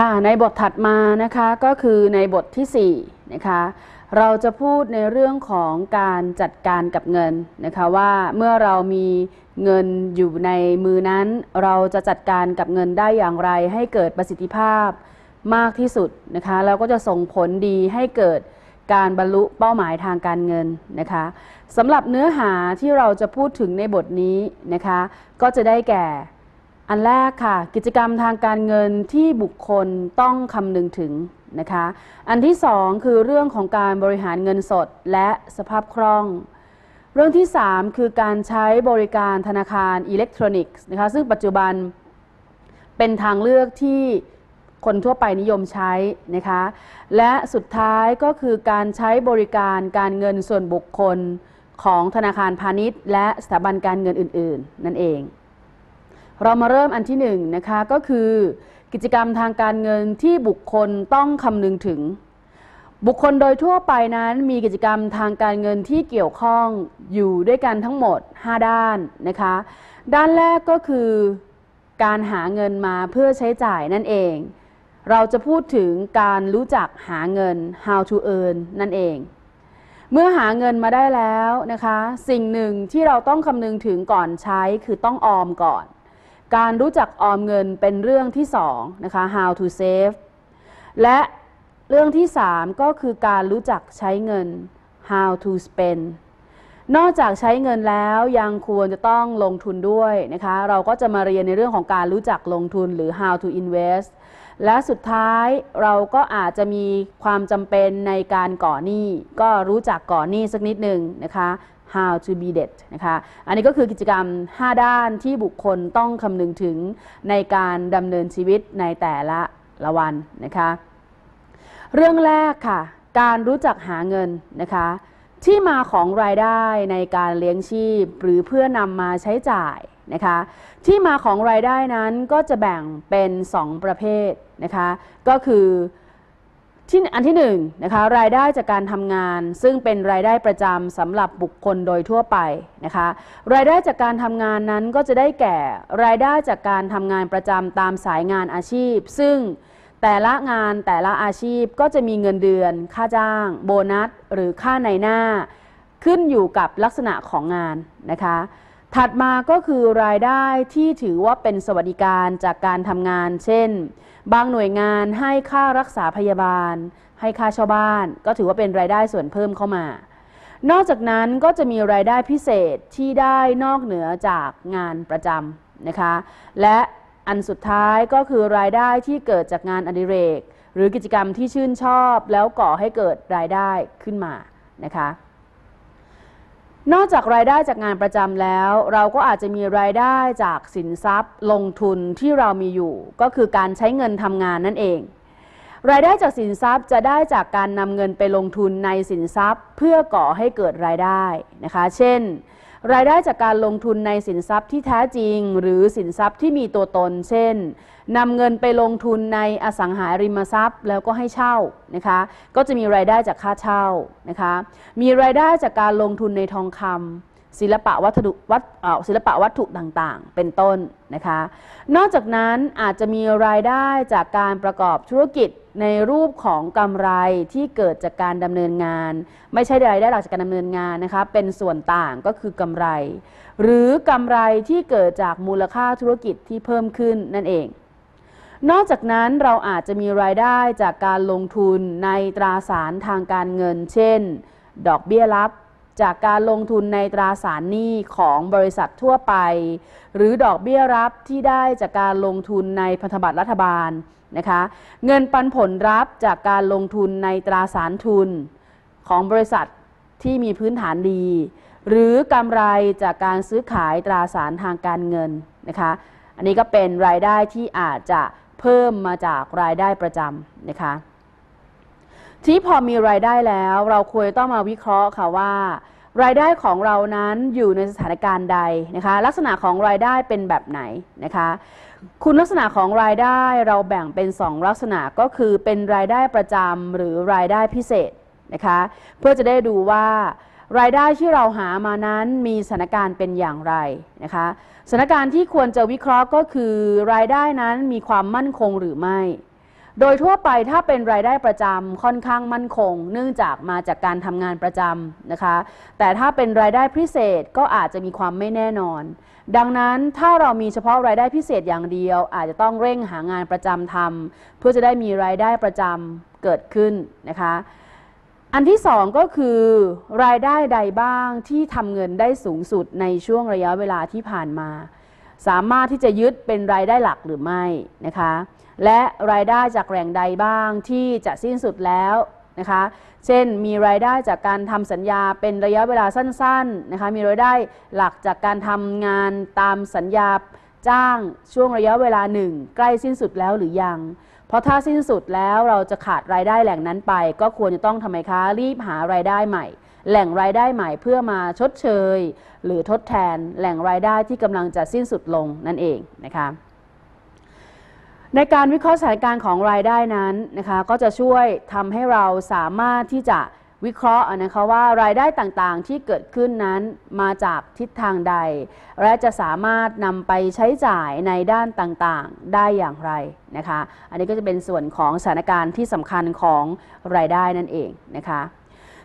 ค่ะในบทถัดมานะคะก็คือในบทที่4นะคะเราจะพูดในเรื่องของการจัดการกับเงินนะคะว่าเมื่อเรามีเงินอยู่ในมือนั้น เราจะจัดการกับเงินได้อย่างไร ให้เกิดประสิทธิภาพมากที่สุดนะคะแล้วก็จะส่งผลดีให้เกิดการบรรลุเป้าหมายทางการเงินนะคะสำหรับเนื้อหาที่เราจะพูดถึงในบทนี้นะคะก็จะได้แก่อันแรกค่ะกิจกรรมทางการเงินที่บุคคลต้องคำนึงถึงนะคะอันที่สองคือเรื่องของการบริหารเงินสดและสภาพคล่อง เรื่องที่สามคือการใช้บริการธนาคารอิเล็กทรอนิกส์นะคะซึ่งปัจจุบันเป็นทางเลือกที่คนทั่วไปนิยมใช้นะคะและสุดท้ายก็คือการใช้บริการการเงินส่วนบุคคลของธนาคารพาณิชย์ และสถาบันการเงินอื่น ๆ นั่นเองเรามาเริ่มอันที่หนึ่งนะคะก็คือกิจกรรมทางการเงินที่บุคคลต้องคำนึงถึง บุคคลโดยทั่วไปนั้นมีกิจกรรมทางการเงินที่เกี่ยวข้องอยู่ด้วยกันทั้งหมด 5 ด้านนะคะด้านแรกก็คือ การหาเงินมาเพื่อใช้จ่ายนั่นเอง เราจะพูดถึงการรู้จักหาเงิน how to earn นั่นเอง เมื่อหาเงินมาได้แล้วนะคะสิ่งหนึ่งที่เราต้องคำนึงถึงก่อนใช้คือต้องออมก่อนการรู้จักออมเงินเป็นเรื่องที่ 2 นะคะ how to save และเรื่องที่ 3 ก็คือการรู้จักใช้เงิน how to spend นอกจากใช้เงินแล้วยังควรจะต้องลงทุนด้วยนะคะเราก็จะมาเรียนในเรื่องของการรู้จักลงทุนหรือ how to invest และสุดท้ายเราก็อาจจะมีความจำเป็นในการก่อหนี้ก็รู้จักก่อหนี้สักนิดหนึ่งนะคะ How to be dead นะคะ อันนี้ก็คือกิจกรรม 5 ด้านที่บุคคลต้องคำนึงถึง ในการดำเนินชีวิตในแต่ละละวันนะคะ เรื่องแรกค่ะ การรู้จักหาเงินนะคะ ที่มาของรายได้ในการเลี้ยงชีพ หรือเพื่อนำมาใช้จ่ายนะคะ ที่มาของรายได้นั้นก็จะแบ่งเป็น 2 ประเภทนะคะ ก็คือที่อันที่1นนะคะรายได้จากการทำงานซึ่งเป็นรายได้ประจำสำหรับบุคคลโดยทั่วไปนะคะรายได้จากการทำงานนั้นก็จะได้แก่รายได้จากการทำงานประจำตามสายงานอาชีพ ซึ่งแต่ละงานแต่ละอาชีพก็จะมีเงินเดือน ค่าจ้าง โบนัสหรือค่าในหน้า ขึ้นอยู่กับลักษณะของงานนะคะถัดมาก็คือรายได้ที่ถือว่าเป็นสวัสดิการจากการทำงาน เช่น บางหน่วยงานให้ค่ารักษาพยาบาล ให้ค่าชาวบ้าน ก็ถือว่าเป็นรายได้ส่วนเพิ่มเข้ามา นอกจากนั้นก็จะมีรายได้พิเศษที่ได้นอกเหนือจากงานประจำนะคะ และอันสุดท้ายก็คือรายได้ที่เกิดจากงานอดิเรก หรือกิจกรรมที่ชื่นชอบแล้วก่อให้เกิดรายได้ขึ้นมานะคะนอกจากรายได้จากงานประจำแล้ว เราก็อาจจะมีรายได้จากสินทรัพย์ลงทุนที่เรามีอยู่ ก็คือการใช้เงินทำงานนั่นเอง รายได้จากสินทรัพย์จะได้จากการนำเงินไปลงทุนในสินทรัพย์เพื่อก่อให้เกิดรายได้นะคะ เช่น รายได้จากการลงทุนในสินทรัพย์ที่แท้จริง หรือสินทรัพย์ที่มีตัวตนเช่นนำเงินไปลงทุนในอสังหาริมทรัพย์แล้วก็ให้เช่านะคะ ก็จะมีรายได้จากค่าเช่านะคะ มีรายได้จากการลงทุนในทองคำศิลปะวัตถุวัตศิลปะวัตถุต่าง ๆ เป็นต้นนะคะ นอกจากนั้นอาจจะมีรายได้จากการประกอบธุรกิจในรูปของกำไรที่เกิดจากการดำเนินงาน ไม่ใช่รายได้หลักจากการดำเนินงานนะคะ เป็นส่วนต่างก็คือกำไร หรือกำไรที่เกิดจากมูลค่าธุรกิจที่เพิ่มขึ้นนั่นเองนอกจากนั้นเราอาจจะมีรายได้จากการลงทุนในตราสารทางการเงิน เช่น ดอกเบี้ยรับจากการลงทุนในตราสารหนี้ของบริษัททั่วไป หรือดอกเบี้ยรับที่ได้จากการลงทุนในพันธบัตรรัฐบาลนะคะ เงินปันผลรับจากการลงทุนในตราสารทุนของบริษัทที่มีพื้นฐานดี หรือกำไรจากการซื้อขายตราสารทางการเงินนะคะ อันนี้ก็เป็นรายได้ที่อาจจะเพิ่มมาจากรายได้ประจำนะคะที่พอมีรายได้แล้วเราควรต้องมาวิเคราะห์ค่ะว่า รายได้ของเรานั้นอยู่ในสถานการณ์ใดนะคะลักษณะของรายได้เป็นแบบไหนนะคะคุณลักษณะของรายได้เราแบ่งเป็น 2 ลักษณะก็คือเป็นรายได้ประจำหรือรายได้พิเศษนะคะเพื่อจะได้ดูว่า รายได้ที่เราหามานั้นมีสถานการณ์เป็นอย่างไรนะคะสถานการณ์ที่ควรจะวิเคราะห์ก็คือ รายได้นั้นมีความมั่นคงหรือไม่ โดยทั่วไปถ้าเป็นรายได้ประจำค่อนข้างมั่นคง เนื่องจากมาจากการทำงานประจำนะคะ แต่ถ้าเป็นรายได้พิเศษก็อาจจะมีความไม่แน่นอน ดังนั้นถ้าเรามีเฉพาะรายได้พิเศษอย่างเดียวอาจจะต้องเร่งหางานประจำทำเพื่อจะได้มีรายได้ประจำเกิดขึ้นนะคะอันที่สองก็คือ รายได้ใดบ้างที่ทำเงินได้สูงสุดในช่วงระยะเวลาที่ผ่านมา สามารถที่จะยึดเป็นรายได้หลักหรือไม่นะคะและรายได้จากแหล่งใดบ้างที่จะสิ้นสุดแล้วนะคะเช่น มีรายได้จากการทำสัญญาเป็นระยะเวลาสั้นๆนะคะมีรายได้หลักจากการทำงานตามสัญญาจ้างช่วงระยะเวลาหนึ่งใกล้สิ้นสุดแล้วหรือยังเพราะถ้าสิ้นสุดแล้วเราจะขาดรายได้แหล่งนั้นไป ก็ควรจะต้องทำไมคะรีบหารายได้ใหม่ แหล่งรายได้ใหม่เพื่อมาชดเชย หรือทดแทน แหล่งรายได้ที่กำลังจะสิ้นสุดลงนั่นเองนะคะในการวิเคราะห์สถานการณ์ของรายได้นั้นนะคะก็จะช่วยทำให้เราสามารถที่จะวิเคราะห์นะคะว่ารายได้ต่างๆที่เกิดขึ้นนั้นมาจากทิศทางใด และจะสามารถนำไปใช้จ่ายในด้านต่างๆได้อย่างไรนะคะอันนี้ก็จะเป็นส่วนของสถานการณ์ที่สำคัญของรายได้นั่นเองนะคะ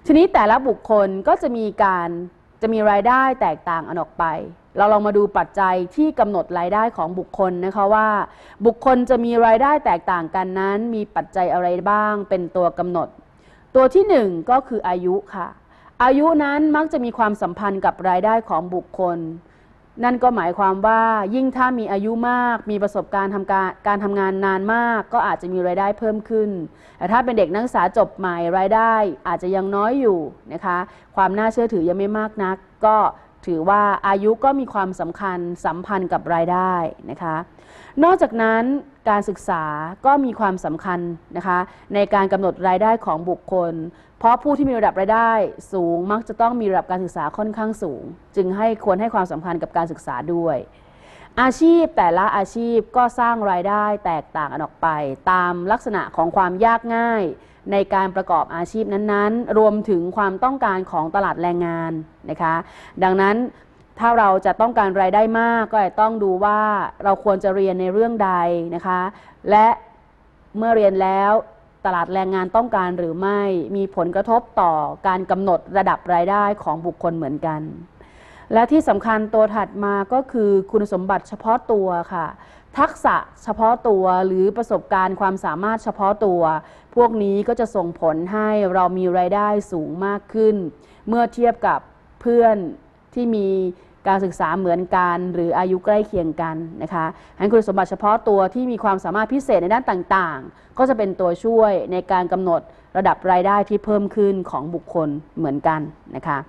ทีนี้แต่ละบุคคลก็จะมีการจะมีรายได้แตกต่างกันออกไป เราลองมาดูปัจจัย ที่กำหนดรายได้ ของบุคคลนะคะว่า บุคคลจะมีรายได้แตกต่างกันนั้น มีปัจจัยอะไรบ้างเป็นตัวกำหนดตัวที่ 1 ก็คืออายุค่ะ อายุนั้นมักจะมีความสัมพันธ์กับรายได้ของบุคคล นั่นก็หมายความว่ายิ่งถ้ามีอายุมาก มีประสบการณ์ทำการการทำงานนานมาก ก็อาจจะมีรายได้เพิ่มขึ้น แต่ถ้าเป็นเด็กนักศึกษาจบใหม่รายได้อาจจะยังน้อยอยู่นะคะ ความน่าเชื่อถือยังไม่มากนัก ก็ถือว่าอายุก็มีความสำคัญสัมพันธ์กับรายได้นะคะนอกจากนั้นการศึกษาก็มีความสำคัญนะคะในการกำหนดรายได้ของบุคคล เพราะผู้ที่มีระดับรายได้สูงมักจะต้องมีระดับการศึกษาค่อนข้างสูง จึงให้ควรให้ความสำคัญกับการศึกษาด้วย อาชีพแต่ละอาชีพก็สร้างรายได้ แตกต่างกันออกไป ตามลักษณะของความยากง่าย ในการประกอบอาชีพนั้นๆ รวมถึงความต้องการของตลาดแรงงานนะคะ ดังนั้นถ้าเราจะต้องการรายได้มากก็อาจต้องดูว่าเราควรจะเรียนในเรื่องใดนะคะ และเมื่อเรียนแล้วตลาดแรงงานต้องการหรือไม่มีผลกระทบต่อการกำหนดระดับรายได้ของบุคคลเหมือนกัน และที่สำคัญตัวถัดมาก็คือ คุณสมบัติเฉพาะตัวค่ะ ทักษะเฉพาะตัวหรือประสบการณ์ความสามารถเฉพาะตัว พวกนี้ก็จะส่งผลให้เรามีรายได้สูงมากขึ้น เมื่อเทียบกับเพื่อนที่มีการศึกษาเหมือนกันหรืออายุใกล้เคียงกันนะคะใั้นคุณสมบัติเฉพาะตัวที่มีความสามารถพิเศษในด้านต่างๆ ก็จะเป็นตัวช่วยในการกำหนดระดับรายได้ที่เพิ่มขึ้นของบุคคลเหมือนกันนะคะ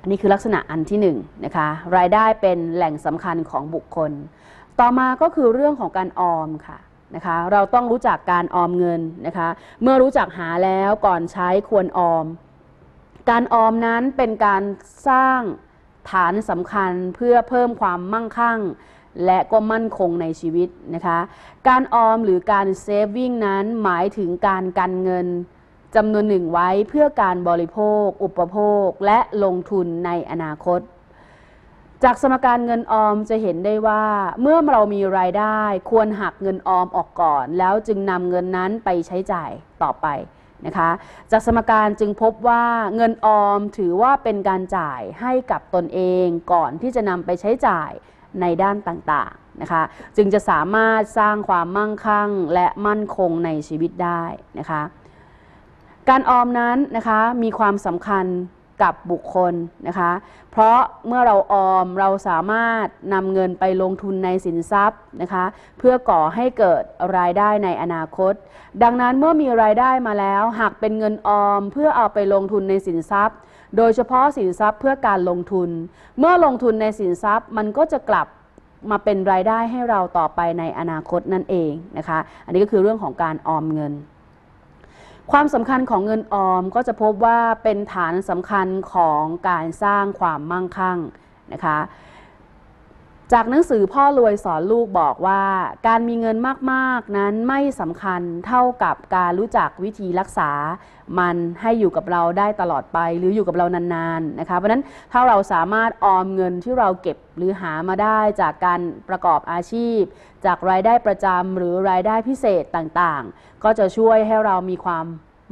อันนี้คือลักษณะอันที่1นนะคะ รายได้เป็นแหล่งสำคัญของบุคคล ต่อมาก็คือเรื่องของการออมค่ะนะคะ เราต้องรู้จักการออมเงินนะคะ เมื่อรู้จักหาแล้วก่อนใช้ควรออมการออมนั้นเป็นการสร้างฐานสำคัญเพื่อเพิ่มความมั่งคั่ง และก็มั่นคงในชีวิตนะคะ การออมหรือการเซฟวิ่งนั้นหมายถึงการกันเงินจำนวนหนึ่งไว้เพื่อการบริโภคอุปโภคและลงทุนในอนาคต จากสมการเงินออมจะเห็นได้ว่าเมื่อเรามีรายได้ ควรหักเงินออมออกก่อน แล้วจึงนำเงินนั้นไปใช้จ่ายต่อไปนะคะจากสมการจึงพบว่าเงินออมถือว่าเป็นการจ่ายให้กับตนเองก่อนที่จะนำไปใช้จ่ายในด้านต่างๆนะคะจึงจะสามารถสร้างความมั่งคั่งและมั่นคงในชีวิตได้นะคะการออมนั้นนะคะมีความสำคัญกับบุคคลนะคะ เพราะเมื่อเราออมเราสามารถนำเงินไปลงทุนในสินทรัพย์นะคะเพื่อก่อให้เกิดรายได้ในอนาคต ดังนั้นเมื่อมีรายได้มาแล้วหากเป็นเงินออมเพื่อเอาไปลงทุนในสินทรัพย์ โดยเฉพาะสินทรัพย์เพื่อการลงทุน เมื่อลงทุนในสินทรัพย์มันก็จะกลับมาเป็นรายได้ให้เราต่อไปในอนาคตนั่นเองนะคะอันนี้ก็คือเรื่องของการออมเงินความสำคัญของเงินออมก็จะพบว่าเป็นฐานสำคัญของการสร้างความมั่งคั่งนะคะจากหนังสือพ่อรวยสอนลูกบอกว่า การมีเงินมากๆนั้นไม่สำคัญเท่ากับการรู้จักวิธีรักษามันให้อยู่กับเราได้ตลอดไปหรืออยู่กับเรานานๆนะคะเพราะนั้นถ้าเราสามารถออมเงินที่เราเก็บหรือหามาได้จากการประกอบอาชีพ จากรายได้ประจำหรือรายได้พิเศษต่างๆ ก็จะช่วยให้เรามีความ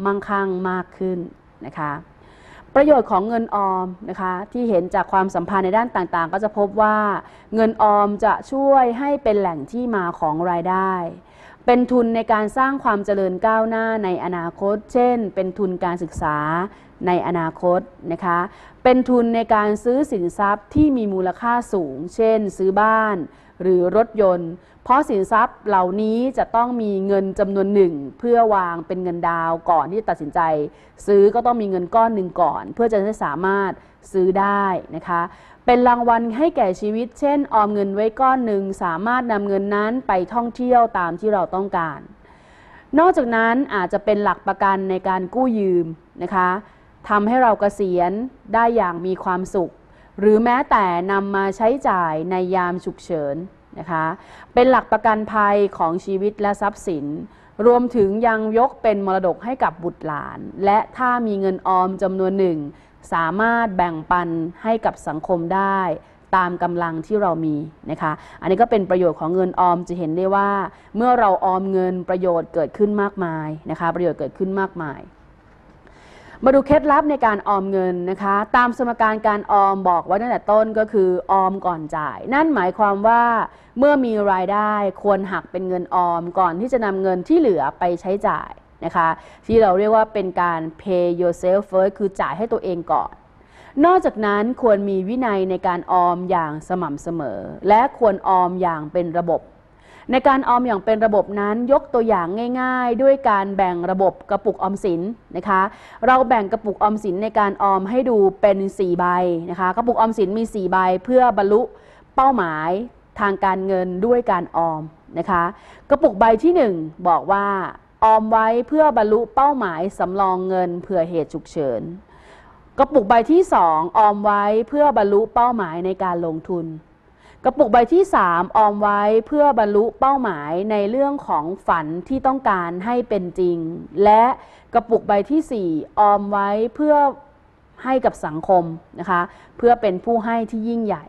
มั่งคั่งมากขึ้นนะคะประโยชน์ของเงินออมนะคะที่เห็นจากความสัมพันธ์ในด้านต่างๆ ก็จะพบว่าเงินออมจะช่วยให้เป็นแหล่งที่มาของรายได้ เป็นทุนในการสร้างความเจริญก้าวหน้าในอนาคต เช่นเป็นทุนการศึกษาในอนาคตนะคะเป็นทุนในการซื้อสินทรัพย์ที่มีมูลค่าสูง เช่น ซื้อบ้านหรือรถยนต์เพราะสินทรัพย์เหล่านี้จะต้องมีเงินจำนวนหนึ่งเพื่อวางเป็นเงินดาวก่อนที่จะตัดสินใจ ซื้อก็ต้องมีเงินก้อนหนึ่งก่อน เพื่อจะได้สามารถซื้อได้นะคะ เป็นรางวัลให้แก่ชีวิต เช่น ออมเงินไว้ก้อนหนึ่งสามารถนำเงินนั้นไปท่องเที่ยวตามที่เราต้องการ นอกจากนั้นอาจจะเป็นหลักประกันในการกู้ยืมนะคะทำให้เรากเกษียณได้อย่างมีความสุข หรือแม้แต่นำมาใช้จ่ายในยามฉุกเฉินนะคะ เป็นหลักประกันภัยของชีวิตและทรัพย์สิน รวมถึงยังยกเป็นมรดกให้กับบุตรหลาน และถ้ามีเงินออมจำนวนหนึ่ง สามารถแบ่งปันให้กับสังคมได้ตามกำลังที่เรามีนะคะ อันนี้ก็เป็นประโยชน์ของเงินออมจะเห็นได้ว่า เมื่อเราออมเงินประโยชน์เกิดขึ้นมากมายนะคะประโยชน์เกิดขึ้นมากมายมาดูเคล็ดลับในการออมเงินนะคะตามสมการการออมบอกไว้ตั้งแต่ต้นก็คือออมก่อนจ่าย นั่นหมายความว่าเมื่อมีรายได้ ควรหักเป็นเงินออมก่อนที่จะนำเงินที่เหลือไปใช้จ่ายนะคะที่เราเรียกว่าเป็นการ pay yourself first คือจ่ายให้ตัวเองก่อน นอกจากนั้นควรมีวินัยในการออมอย่างสม่ำเสมอ และควรออมอย่างเป็นระบบในการออมอย่างเป็นระบบนั้นยกตัวอย่างง่ายๆ ด้วยการแบ่งระบบกระปุกออมสินนะคะเราแบ่งกระปุกออมสินในการออมให้ดูเป็น 4 ใบนะคะกระปุกออมสินมี 4 ใบเพื่อบรรลุเป้าหมายทางการเงินด้วยการออมนะคะกระปุกใบที่ 1 บอกว่า ออมไว้เพื่อบรรลุเป้าหมายสำรองเงินเผื่อเหตุฉุกเฉินกระปุกใบที่2ออมไว้เพื่อบรรลุเป้าหมายในการลงทุนกระปุกใบที่ 3ออมไว้เพื่อบรรลุเป้าหมายในเรื่องของฝันที่ต้องการให้เป็นจริง และกระปุกใบที่ 4ออมไว้เพื่อให้กับสังคมนะคะเพื่อเป็นผู้ให้ที่ยิ่งใหญ่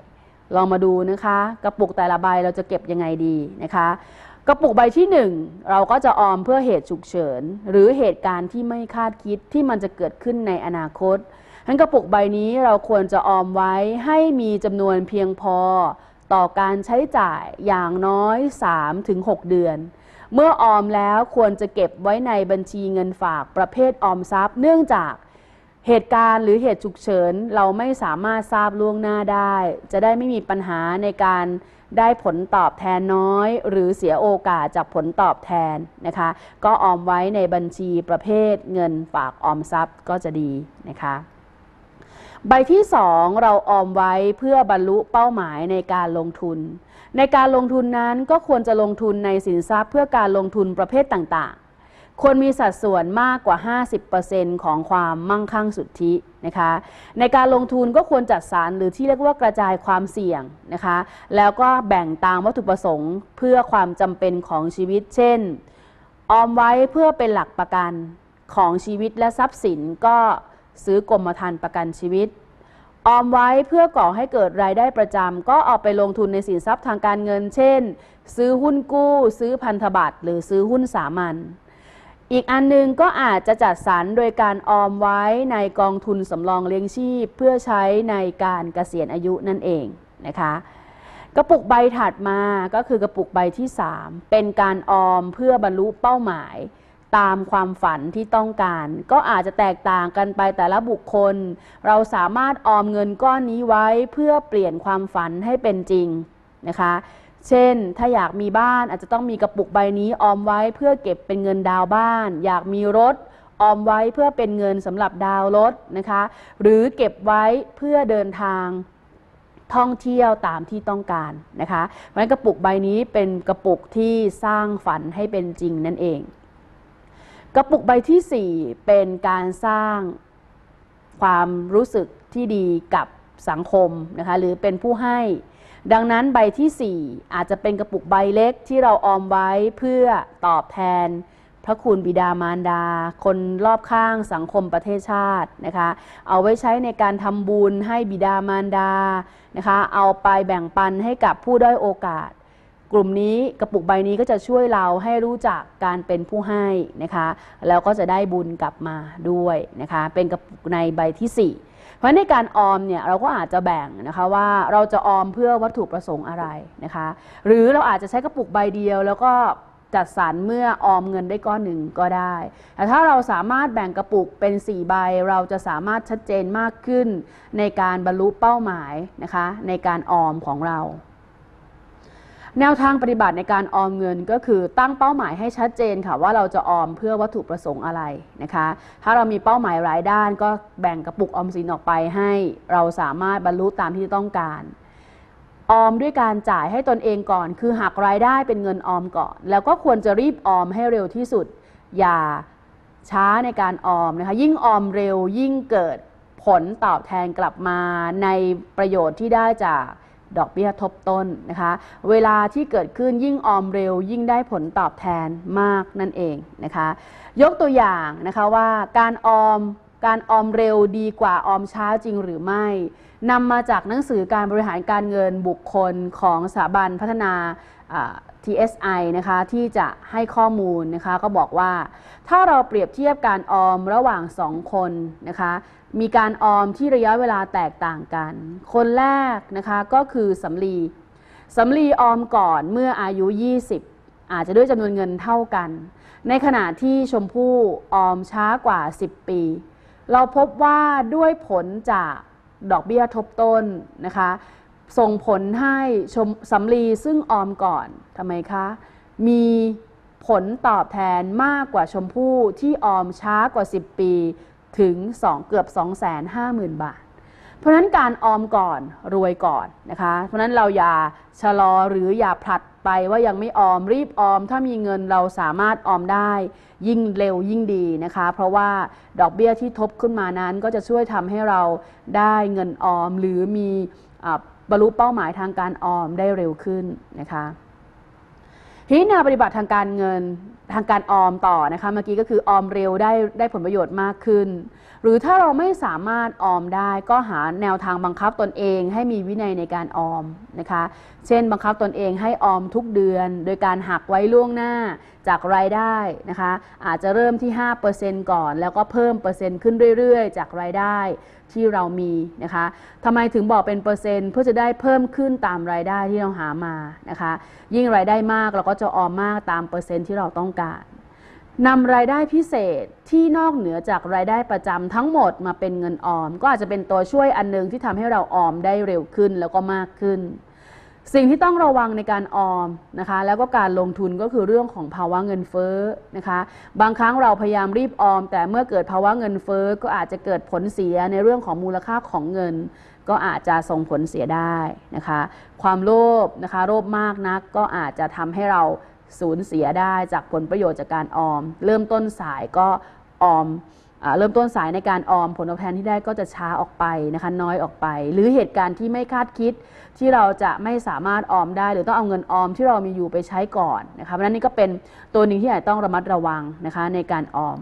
ลองมาดูนะคะกระปุกแต่ละใบเราจะเก็บยังไงดีนะคะ กระปุกใบที่ 1 เราก็จะออมเพื่อเหตุฉุกเฉินหรือเหตุการณ์ที่ไม่คาดคิดที่มันจะเกิดขึ้นในอนาคตทั้นกระปุกใบนี้เราควรจะออมไว้ให้มีจำนวนเพียงพอต่อการใช้จ่ายอย่างน้อย3-6เดือน เมื่อออมแล้วควรจะเก็บไว้ในบัญชีเงินฝากประเภทออมทรัพย์ เนื่องจากเหตุการณ์หรือเหตุฉุกเฉินเราไม่สามารถทราบล่วงหน้าได้ จะได้ไม่มีปัญหาในการได้ผลตอบแทนน้อย หรือเสียโอกาสจากผลตอบแทนนะคะ ก็ออมไว้ในบัญชีประเภทเงินฝากออมทรัพย์ก็จะดีนะคะใบที่สองเราออมไว้เพื่อบรรลุเป้าหมายในการลงทุน ในการลงทุนนั้นก็ควรจะลงทุนในสินทรัพย์เพื่อการลงทุนประเภทต่างๆ ควรมีสัดส่วนมากกว่า 50%ของความมั่งคั่งสุทธินะคะในการลงทุนก็ควรจัดสรรหรือที่เรียกว่ากระจายความเสี่ยงนะคะแล้วก็แบ่งตามวัตถุประสงค์เพื่อความจำเป็นของชีวิต เช่นออมไว้เพื่อเป็นหลักประกันของชีวิตและทรัพย์สินก็ซื้อกรมธรรม์ประกันชีวิต ออมไว้เพื่อก่อให้เกิดรายได้ประจำก็เอาไปลงทุนในสินทรัพย์ทางการเงินเช่น ซื้อหุ้นกู้ ซื้อพันธบัตรหรือซื้อหุ้นสามัญอีกอันนึงก็อาจจะจัดสรรโดยการออมไว้ในกองทุนสำรองเลี้ยงชีพเพื่อใช้ในการเกษียณอายุนั่นเองนะคะกระปุกใบถัดมาก็คือกระปุกใบที่ 3 เป็นการออมเพื่อบรรลุเป้าหมายตามความฝันที่ต้องการ ก็อาจจะแตกต่างกันไปแต่ละบุคคล เราสามารถออมเงินก้อนนี้ไว้เพื่อเปลี่ยนความฝันให้เป็นจริงนะคะเช่นถ้าอยากมีบ้านอาจจะต้องมีกระปุกใบนี้ ออมไว้เพื่อเก็บเป็นเงินดาวบ้าน อยากมีรถออมไว้เพื่อเป็นเงินสำหรับดาวรถนะคะหรือเก็บไว้เพื่อเดินทางท่องเที่ยวตามที่ต้องการนะคะเพราะฉะนั้นกระปุกใบนี้เป็นกระปุกที่สร้างฝันให้เป็นจริงนั่นเองกระปุกใบที่ 4 เป็นการสร้างความรู้สึกที่ดีกับสังคมนะคะหรือเป็นผู้ให้ ดังนั้นใบที่ 4 อาจจะเป็นกระปุกใบเล็กที่เราออมไว้เพื่อตอบแทนพระคุณบิดามารดา คนรอบข้างสังคมประเทศชาตินะคะเอาไว้ใช้ในการทำบุญให้บิดามารดานะคะเอาไปแบ่งปันให้กับผู้ด้อยโอกาสกลุ่มนี้กระปุกใบนี้ก็จะช่วยเราให้รู้จักการเป็นผู้ให้นะคะแล้วก็จะได้บุญกลับมาด้วยนะคะเป็นกระปุกในใบที่ 4 เพราะในการออมเนี่ยเราก็อาจจะแบ่งนะคะว่าเราจะออมเพื่อวัตถุประสงค์อะไรนะคะ หรือเราอาจจะใช้กระปุกใบเดียว แล้วก็จัดสรรเมื่อออมเงินได้ก้อนหนึ่งก็ได้แต่ถ้าเราสามารถแบ่งกระปุกเป็น4ใบ เราจะสามารถชัดเจนมากขึ้นในการบรรลุเป้าหมายนะคะในการออมของเราแนวทางปฏิบัติในการออมเงินก็คือตั้งเป้าหมายให้ชัดเจนค่ะ ว่าเราจะออมเพื่อวัตถุประสงค์อะไรนะคะ ถ้าเรามีเป้าหมายรายด้าน ก็แบ่งกระปุกออมสินออกไปให้ เราสามารถบรรลุตามที่ต้องการ ออมด้วยการจ่ายให้ตนเองก่อน คือหักรายได้เป็นเงินออมก่อน แล้วก็ควรจะรีบออมให้เร็วที่สุด อย่าช้าในการออมนะคะยิ่งออมเร็วยิ่งเกิดผลตอบแทนกลับมาในประโยชน์ที่ได้จากดอกเบี้ยทบต้นนะคะ เวลาที่เกิดขึ้นยิ่งออมเร็วยิ่งได้ผลตอบแทนมากนั่นเองนะคะ ยกตัวอย่างนะคะว่าการออมการออมเร็วดีกว่าออมช้าจริงหรือไม่ นำมาจากหนังสือการบริหารการเงินบุคคลของสถาบันพัฒนา TSI นะคะที่จะให้ข้อมูลนะคะก็บอกว่า ถ้าเราเปรียบเทียบการออมระหว่าง 2 คนนะคะมีการออมที่ระยะเวลาแตกต่างกัน คนแรกนะคะก็คือสำลีสำลีออมก่อนเมื่ออายุ 20 อาจจะด้วยจำนวนเงินเท่ากัน ในขณะที่ชมพู่ออมช้ากว่า 10 ปี เราพบว่าด้วยผลจาก ดอกเบี้ยทบต้นนะคะส่งผลให้ชมสำลีซึ่งออมก่อนทำไมคะ มีผลตอบแทนมากกว่าชมพู่ที่ออมช้ากว่า 10 ปีถึง2เกือบ 250,000 บาท เพราะนั้นการออมก่อนรวยก่อนนะคะ เพราะนั้นเราอย่าชะลอหรืออย่าผลัดไปว่ายังไม่ออมรีบออม ถ้ามีเงินเราสามารถออมได้ ยิ่งเร็วยิ่งดีนะคะ เพราะว่าดอกเบี้ยที่ทบขึ้นมานั้น ก็จะช่วยทำให้เราได้เงินออม หรือมีบรรลุเป้าหมายทางการออมได้เร็วขึ้นนะคะพิจารณาปฏิบัติทางการเงินทางการออมต่อนะคะเมื่อกี้ก็คือออมเร็วได้ได้ผลประโยชน์มากขึ้นหรือถ้าเราไม่สามารถออมได้ ก็หาแนวทางบังคับตนเอง ให้มีวินัยในการออมนะคะเช่นบังคับตนเองให้ออมทุกเดือน โดยการหักไว้ล่วงหน้าจากรายได้นะคะอาจจะเริ่มที่ 5%ก่อน แล้วก็เพิ่มเปอร์เซ็นต์ขึ้นเรื่อย ๆ จากรายได้ที่เรามีนะคะทำไมถึงบอกเป็นเปอร์เซ็นต์เพื่อจะได้เพิ่มขึ้นตามรายได้ที่เราหามานะคะยิ่งรายได้มากเราก็จะออมมากตามเปอร์เซ็นต์ที่เราต้องการนำรายได้พิเศษที่นอกเหนือจากรายได้ประจำทั้งหมดมาเป็นเงินออม ก็อาจจะเป็นตัวช่วยอันนึง ที่ทำให้เราออมได้เร็วขึ้นแล้วก็มากขึ้น สิ่งที่ต้องระวังในการออมนะคะ แล้วก็การลงทุนก็คือเรื่องของภาวะเงินเฟ้อนะคะ บางครั้งเราพยายามรีบออม แต่เมื่อเกิดภาวะเงินเฟ้อก็อาจจะเกิดผลเสียในเรื่องของมูลค่าของเงิน ก็อาจจะส่งผลเสียได้นะคะ ความโลภนะคะโลภมากนักก็อาจจะทำให้เราสูญเสียได้จากผลประโยชน์จากการออม เริ่มต้นสายก็ออมเริ่มต้นสายในการออมผลตอบแทนที่ได้ก็จะช้าออกไปนะคะน้อยออกไป หรือเหตุการณ์ที่ไม่คาดคิด ที่เราจะไม่สามารถออมได้ หรือต้องเอาเงินออมที่เรามีอยู่ไปใช้ก่อนนะคะเพราะนั้นนี่ก็เป็นตัวหนึ่งที่อาจต้องระมัดระวังนะคะในการออม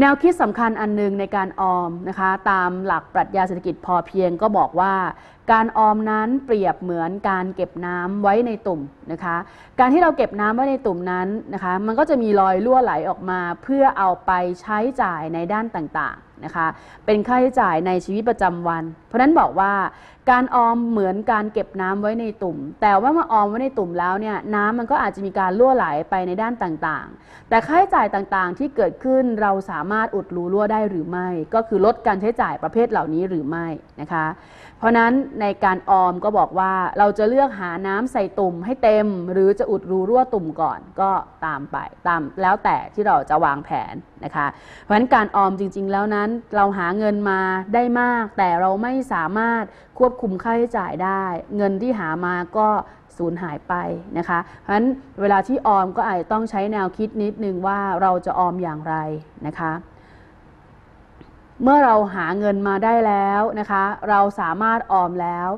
แนวคิดสำคัญอันนึงในการออมนะคะ ตามหลักปรัชญาเศรษฐกิจพอเพียงก็บอกว่า การออมนั้นเปรียบเหมือนการเก็บน้ำไว้ในตุ่มนะคะ การที่เราเก็บน้ำไว้ในตุ่มนั้นนะคะมันก็จะมีรอยรั่วไหลออกมาเพื่อเอาไปใช้จ่ายในด้านต่างๆนะคะเป็นค่าใช้จ่ายในชีวิตประจำวัน เพราะนั้นบอกว่าการออมเหมือนการเก็บน้ำไว้ในตุ่ม แต่ว่าเมื่อออมไว้ในตุ่มแล้วเนี่ยน้ำมันก็อาจจะมีการรั่วไหลไปในด้านต่างๆ แต่ค่าใช้จ่ายต่างๆ ที่เกิดขึ้นเราสามารถอุดรูรั่วได้หรือไม่ ก็คือลดการใช้จ่ายประเภทเหล่านี้หรือไม่นะคะ เพราะนั้นในการออมก็บอกว่าเราจะเลือกหาน้ำใส่ตุ่มให้เต็ม หรือจะอุดรูรั่วตุ่มก่อนก็ตามไปตามแล้วแต่ที่เราจะวางแผนนะคะ เพราะฉะนั้นการออมจริง ๆ แล้วนั้น เราหาเงินมาได้มาก แต่เราไม่สามารถควบบคุมค่าใช้จ่ายได้ เงินที่หามาก็สูญหายไปนะคะเพราะฉะนั้นเวลาที่ออมก็อาจจะต้องใช้แนวคิดนิดนึงว่าเราจะออมอย่างไรนะคะเมื่อเราหาเงินมาได้แล้วนะคะเราสามารถออมแล้ว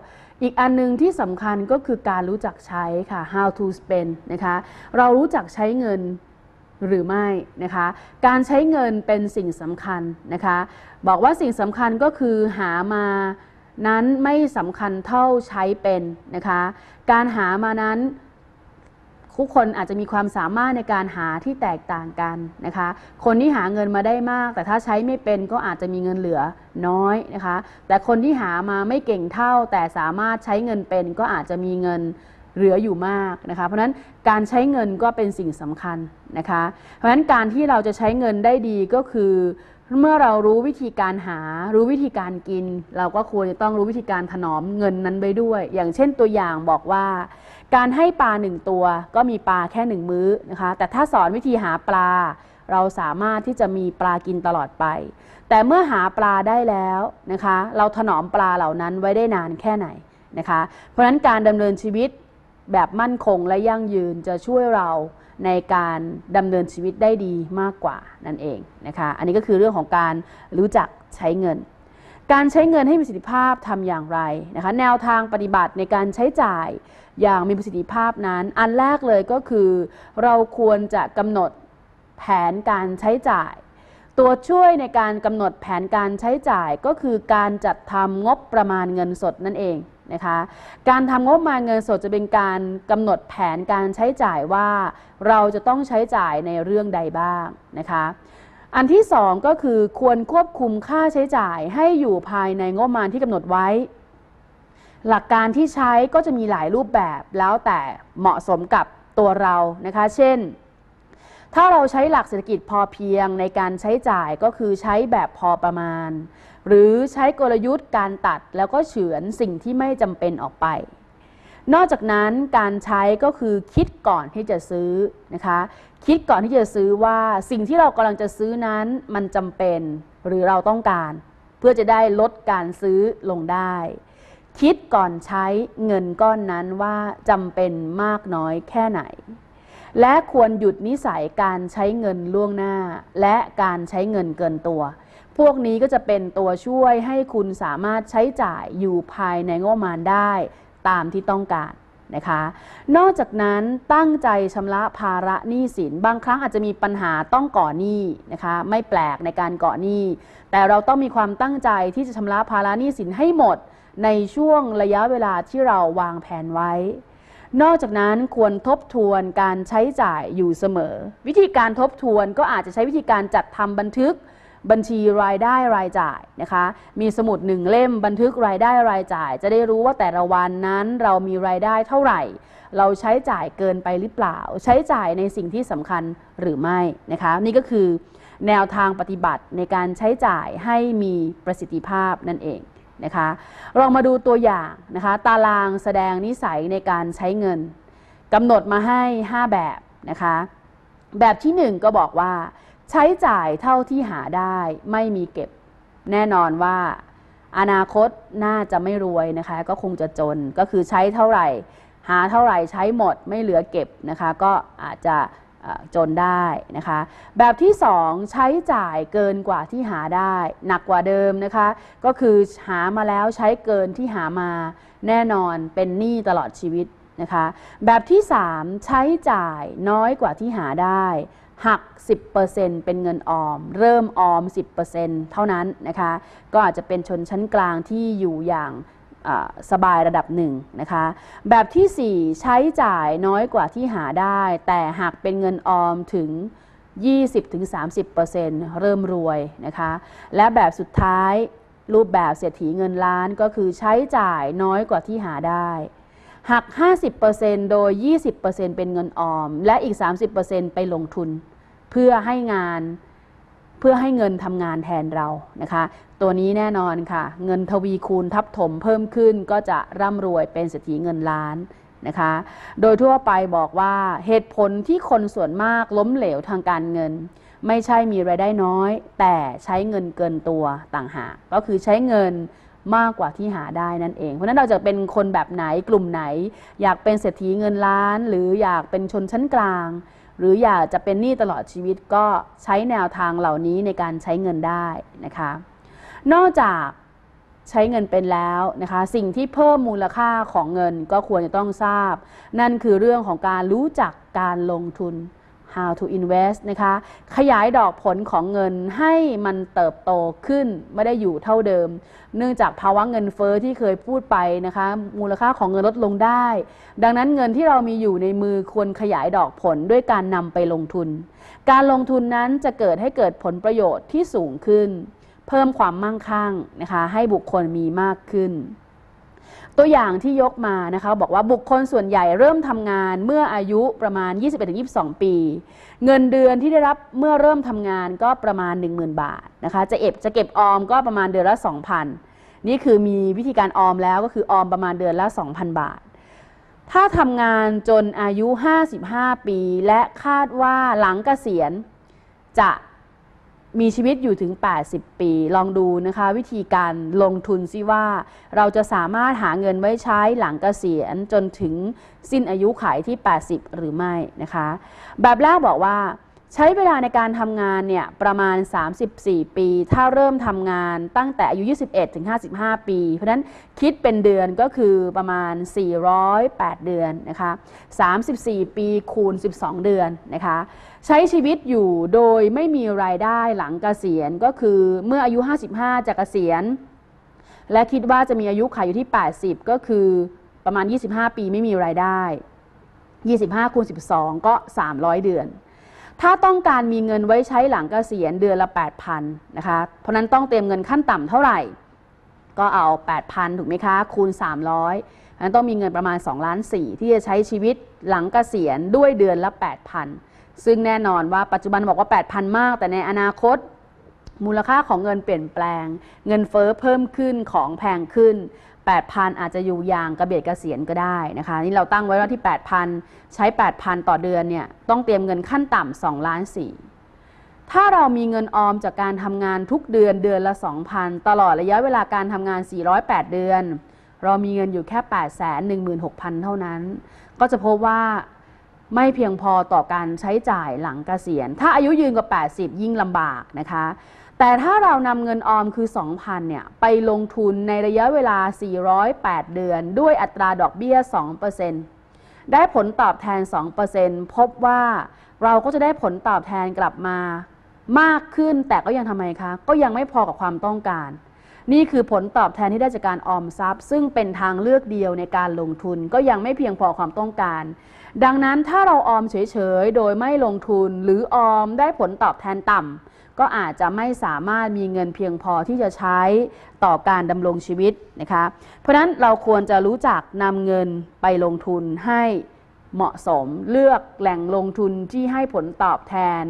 อีกอันนึงที่สำคัญก็คือการรู้จักใช้ค่ะ how to spend นะคะเรารู้จักใช้เงินหรือไม่นะคะการใช้เงินเป็นสิ่งสำคัญนะคะบอกว่าสิ่งสำคัญก็คือหามานั้นไม่สำคัญเท่าใช้เป็นนะคะ การหามานั้นทุกคนอาจจะมีความสามารถในการหาที่แตกต่างกันนะคะ คนที่หาเงินมาได้มาก แต่ถ้าใช้ไม่เป็นก็อาจจะมีเงินเหลือน้อยนะคะแต่คนที่หามาไม่เก่งเท่าแต่สามารถใช้เงินเป็นก็อาจจะมีเงินเหลืออยู่มากนะคะ เพราะนั้นการใช้เงินก็เป็นสิ่งสำคัญนะคะ เพราะนั้นการที่เราจะใช้เงินได้ดีก็คือเมื่อเรารู้วิธีการหารู้วิธีการกิน เราก็ควรจะต้องรู้วิธีการถนอมเงินนั้นไปด้วย อย่างเช่นตัวอย่างบอกว่า การให้ปลาหนึ่งตัวก็มีปลาแค่หนึ่งมื้อนะคะ แต่ถ้าสอนวิธีหาปลา เราสามารถที่จะมีปลากินตลอดไป แต่เมื่อหาปลาได้แล้วนะคะเราถนอมปลาเหล่านั้นไว้ได้นานแค่ไหนนะคะ เพราะฉะนั้นการดำเนินชีวิตแบบมั่นคงและยั่งยืนจะช่วยเราในการดำเนินชีวิตได้ดีมากกว่านั่นเองนะคะ อันนี้ก็คือเรื่องของการรู้จักใช้เงิน การใช้เงินให้มีประสิทธิภาพทำอย่างไรนะคะ แนวทางปฏิบัติในการใช้จ่ายอย่างมีประสิทธิภาพนั้น อันแรกเลยก็คือเราควรจะกำหนดแผนการใช้จ่าย ตัวช่วยในการกำหนดแผนการใช้จ่ายก็คือการจัดทำงบประมาณเงินสดนั่นเองนะคะการทำงบมาเงินสดจะเป็นการกำหนดแผนการใช้จ่ายว่า เราจะต้องใช้จ่ายในเรื่องใดบ้างนะคะอันที่2ก็คือควรควบคุมค่าใช้จ่ายให้อยู่ภายในงบมาที่กำหนดไว้ หลักการที่ใช้ก็จะมีหลายรูปแบบแล้วแต่เหมาะสมกับตัวเรานะคะเช่น ถ้าเราใช้หลักเศรษฐกิจพอเพียงในการใช้จ่ายก็คือใช้แบบพอประมาณหรือใช้กลยุทธ์การตัดแล้วก็เฉือนสิ่งที่ไม่จำเป็นออกไป นอกจากนั้นการใช้ก็คือคิดก่อนที่จะซื้อนะคะ คิดก่อนที่จะซื้อว่าสิ่งที่เรากำลังจะซื้อนั้นมันจำเป็น หรือเราต้องการ เพื่อจะได้ลดการซื้อลงได้ คิดก่อนใช้เงินก้อนนั้นว่าจำเป็นมากน้อยแค่ไหน และควรหยุดนิสัยการใช้เงินล่วงหน้า และการใช้เงินเกินตัวพวกนี้ก็จะเป็นตัวช่วยให้คุณสามารถใช้จ่ายอยู่ภายในงบประมาณได้ตามที่ต้องการนะคะ นอกจากนั้นตั้งใจชำระภาระหนี้สินบางครั้งอาจจะมีปัญหาต้องก่อหนี้นะคะไม่แปลกในการก่อหนี้แต่เราต้องมีความตั้งใจที่จะชำระภาระหนี้สินให้หมดในช่วงระยะเวลาที่เราวางแผนไว้ นอกจากนั้นควรทบทวนการใช้จ่ายอยู่เสมอ วิธีการทบทวนก็อาจจะใช้วิธีการจัดทำบันทึกบัญชีรายได้รายจ่ายนะคะ มีสมุดหนึ่งเล่มบันทึกรายได้รายจ่าย จะได้รู้ว่าแต่ละวันนั้นเรามีรายได้เท่าไหร่ เราใช้จ่ายเกินไปหรือเปล่าใช้จ่ายในสิ่งที่สำคัญหรือไม่นะคะนี่ก็คือแนวทางปฏิบัติในการใช้จ่ายให้มีประสิทธิภาพนั่นเองนะคะลองมาดูตัวอย่างนะคะตารางแสดงนิสัยในการใช้เงินกำหนดมาให้ 5 แบบนะคะแบบที่ 1 ก็บอกว่าใช้จ่ายเท่าที่หาได้ไม่มีเก็บแน่นอนว่า อนาคตน่าจะไม่รวยนะคะ ก็คงจะจนก็คือใช้เท่าไหร่ หาเท่าไหร่ใช้หมดไม่เหลือเก็บนะคะ ก็อาจจะจนได้นะคะ แบบที่2ใช้จ่ายเกินกว่าที่หาได้ หนักกว่าเดิมนะคะ ก็คือหามาแล้วใช้เกินที่หามาแน่นอนเป็นหนี้ตลอดชีวิตนะคะ แบบที่3ใช้จ่ายน้อยกว่าที่หาได้หัก 10%เป็นเงินออม เริ่มออม 10%เท่านั้นนะคะ ก็อาจจะเป็นชนชั้นกลางที่อยู่อย่างสบายระดับหนึ่งนะคะ แบบที่ 4 ใช้จ่ายน้อยกว่าที่หาได้ แต่หากเป็นเงินออมถึง 20-30%เริ่มรวยนะคะ และแบบสุดท้ายรูปแบบเศรษฐีเงินล้านก็คือใช้จ่ายน้อยกว่าที่หาได้หัก 50%โดย 20%เป็นเงินออม และอีก 30%ไปลงทุน เพื่อให้งานเพื่อให้เงินทำงานแทนเรา นะคะ ตัวนี้แน่นอนค่ะ เงินทวีคูณทับถมเพิ่มขึ้นก็จะร่ำรวยเป็นเศรษฐีเงินล้านนะคะ โดยทั่วไปบอกว่าเหตุผลที่คนส่วนมากล้มเหลวทางการเงิน ไม่ใช่มีไรายได้น้อย แต่ใช้เงินเกินตัวต่างหากก็คือใช้เงินมากกว่าที่หาได้นั่นเองเพราะนั้นเราจะเป็นคนแบบไหนกลุ่มไหน อยากเป็นเศรษฐีเงินล้าน หรืออยากเป็นชนชั้นกลาง หรืออยากจะเป็นหนี้ตลอดชีวิตก็ใช้แนวทางเหล่านี้ในการใช้เงินได้นะคะนอกจากใช้เงินเป็นแล้วนะคะสิ่งที่เพิ่มมูลค่าของเงินก็ควรจะต้องทราบ นั่นคือเรื่องของการรู้จักการลงทุน how to invest นะคะ ขยายดอกผลของเงินให้มันเติบโตขึ้น ไม่ได้อยู่เท่าเดิม เนื่องจากภาวะเงินเฟอ้อที่เคยพูดไปนะคะ มูลค่าของเงินลดลงได้ ดังนั้นเงินที่เรามีอยู่ในมือควรขยายดอกผลด้วยการนำไปลงทุน การลงทุนนั้นจะเกิดให้เกิดผลประโยชน์ที่สูงขึ้น เพิ่มความมั่งคั่งนะคะให้บุคคลมีมากขึ้นตัวอย่างที่ยกมานะคะบอกว่าบุคคลส่วนใหญ่เริ่มทำงานเมื่ออายุประมาณ21-22 ปี เงินเดือนที่ได้รับเมื่อเริ่มทำงานก็ประมาณ 10,000 บาทนะคะจะเอ็บจะเก็บออมก็ประมาณเดือนละ 2,000นี่คือมีวิธีการออมแล้วก็คือออมประมาณเดือนละ2,000บาท ถ้าทำงานจนอายุ 55 ปี และคาดว่าหลังเกษียณจะมีชีวิตอยู่ถึง 80 ปี ลองดูนะคะวิธีการลงทุนซิว่า เราจะสามารถหาเงินไว้ใช้หลังเกษียณจนถึงสิ้นอายุขายที่ 80 หรือไม่นะคะแบบแรกบอกว่าใช้เวลาในการทำงานเนี่ยประมาณ 34 ปี ถ้าเริ่มทำงานตั้งแต่อายุ21ถึง55ปี เพราะนั้นคิดเป็นเดือนก็คือประมาณ408เดือนนะคะ34 ปีคูณ12 เดือนนะคะใช้ชีวิตอยู่โดยไม่มีรายได้หลังเกษียณก็คือเมื่ออายุ55จะเกษียณ และคิดว่าจะมีอายุขายอยู่ที่ 80 ก็คือประมาณ 25 ปีไม่มีรายได้ 25คูณ12 ก็ 300 เดือนถ้าต้องการมีเงินไว้ใช้หลังเกษียณเดือนละ8,000นะคะเพราะนั้นต้องเตรียมเงินขั้นต่ำเท่าไหร่ก็เอา8,000ถูกไหมคะ คูณ300นั้นต้องมีเงินประมาณ2ล้าน4ที่จะใช้ชีวิตหลังเกษียณด้วยเดือนละ8,000ซึ่งแน่นอนว่าปัจจุบันบอกว่า8,000มาก แต่ในอนาคตมูลค่าของเงินเปลี่ยนแปลง เงินเฟอ้อเพิ่มขึ้นของแพงขึ้น8,000 อาจจะอยู่อย่างกระเบียดกระเสียนก็ได้นะคะนี่เราตั้งไว้ว่าที่ 8,000 ใช้ 8,000 ต่อเดือนเนี่ยต้องเตรียมเงินขั้นต่ำ2ล้าน4ถ้าเรามีเงินออมจากการทำงานทุกเดือนเดือนละ 2,000 ตลอดระยะเวลาการทำงาน 408 เดือน เรามีเงินอยู่แค่ 8 1 6 0 0 0 เท่านั้น ก็จะพบว่าไม่เพียงพอต่อการใช้จ่ายหลังกเกษียณ ถ้าอายุยืนกว่า80 ยิ่งลำบากนะคะแต่ถ้าเรานำเงินออมคือ 2,000เนี่ยไปลงทุนในระยะเวลา 408 เดือน ด้วยอัตราดอกเบี้ย2%ได้ผลตอบแทน 2%พบว่าเราก็จะได้ผลตอบแทนกลับมามากขึ้นแต่ก็ยังทำไมคะ ก็ยังไม่พอกับความต้องการ นี่คือผลตอบแทนที่ได้จากการออมทรัพย์ ซึ่งเป็นทางเลือกเดียวในการลงทุน ก็ยังไม่เพียงพอความต้องการ ดังนั้นถ้าเราออมเฉยๆ โดยไม่ลงทุนหรือออมได้ผลตอบแทนต่ำก็อาจจะไม่สามารถมีเงินเพียงพอที่จะใช้ ต่อการดำรงชีวิตนะคะ เพราะนั้นเราควรจะรู้จักนำเงินไปลงทุนให้เหมาะสมเลือกแหล่งลงทุนที่ให้ผลตอบแทน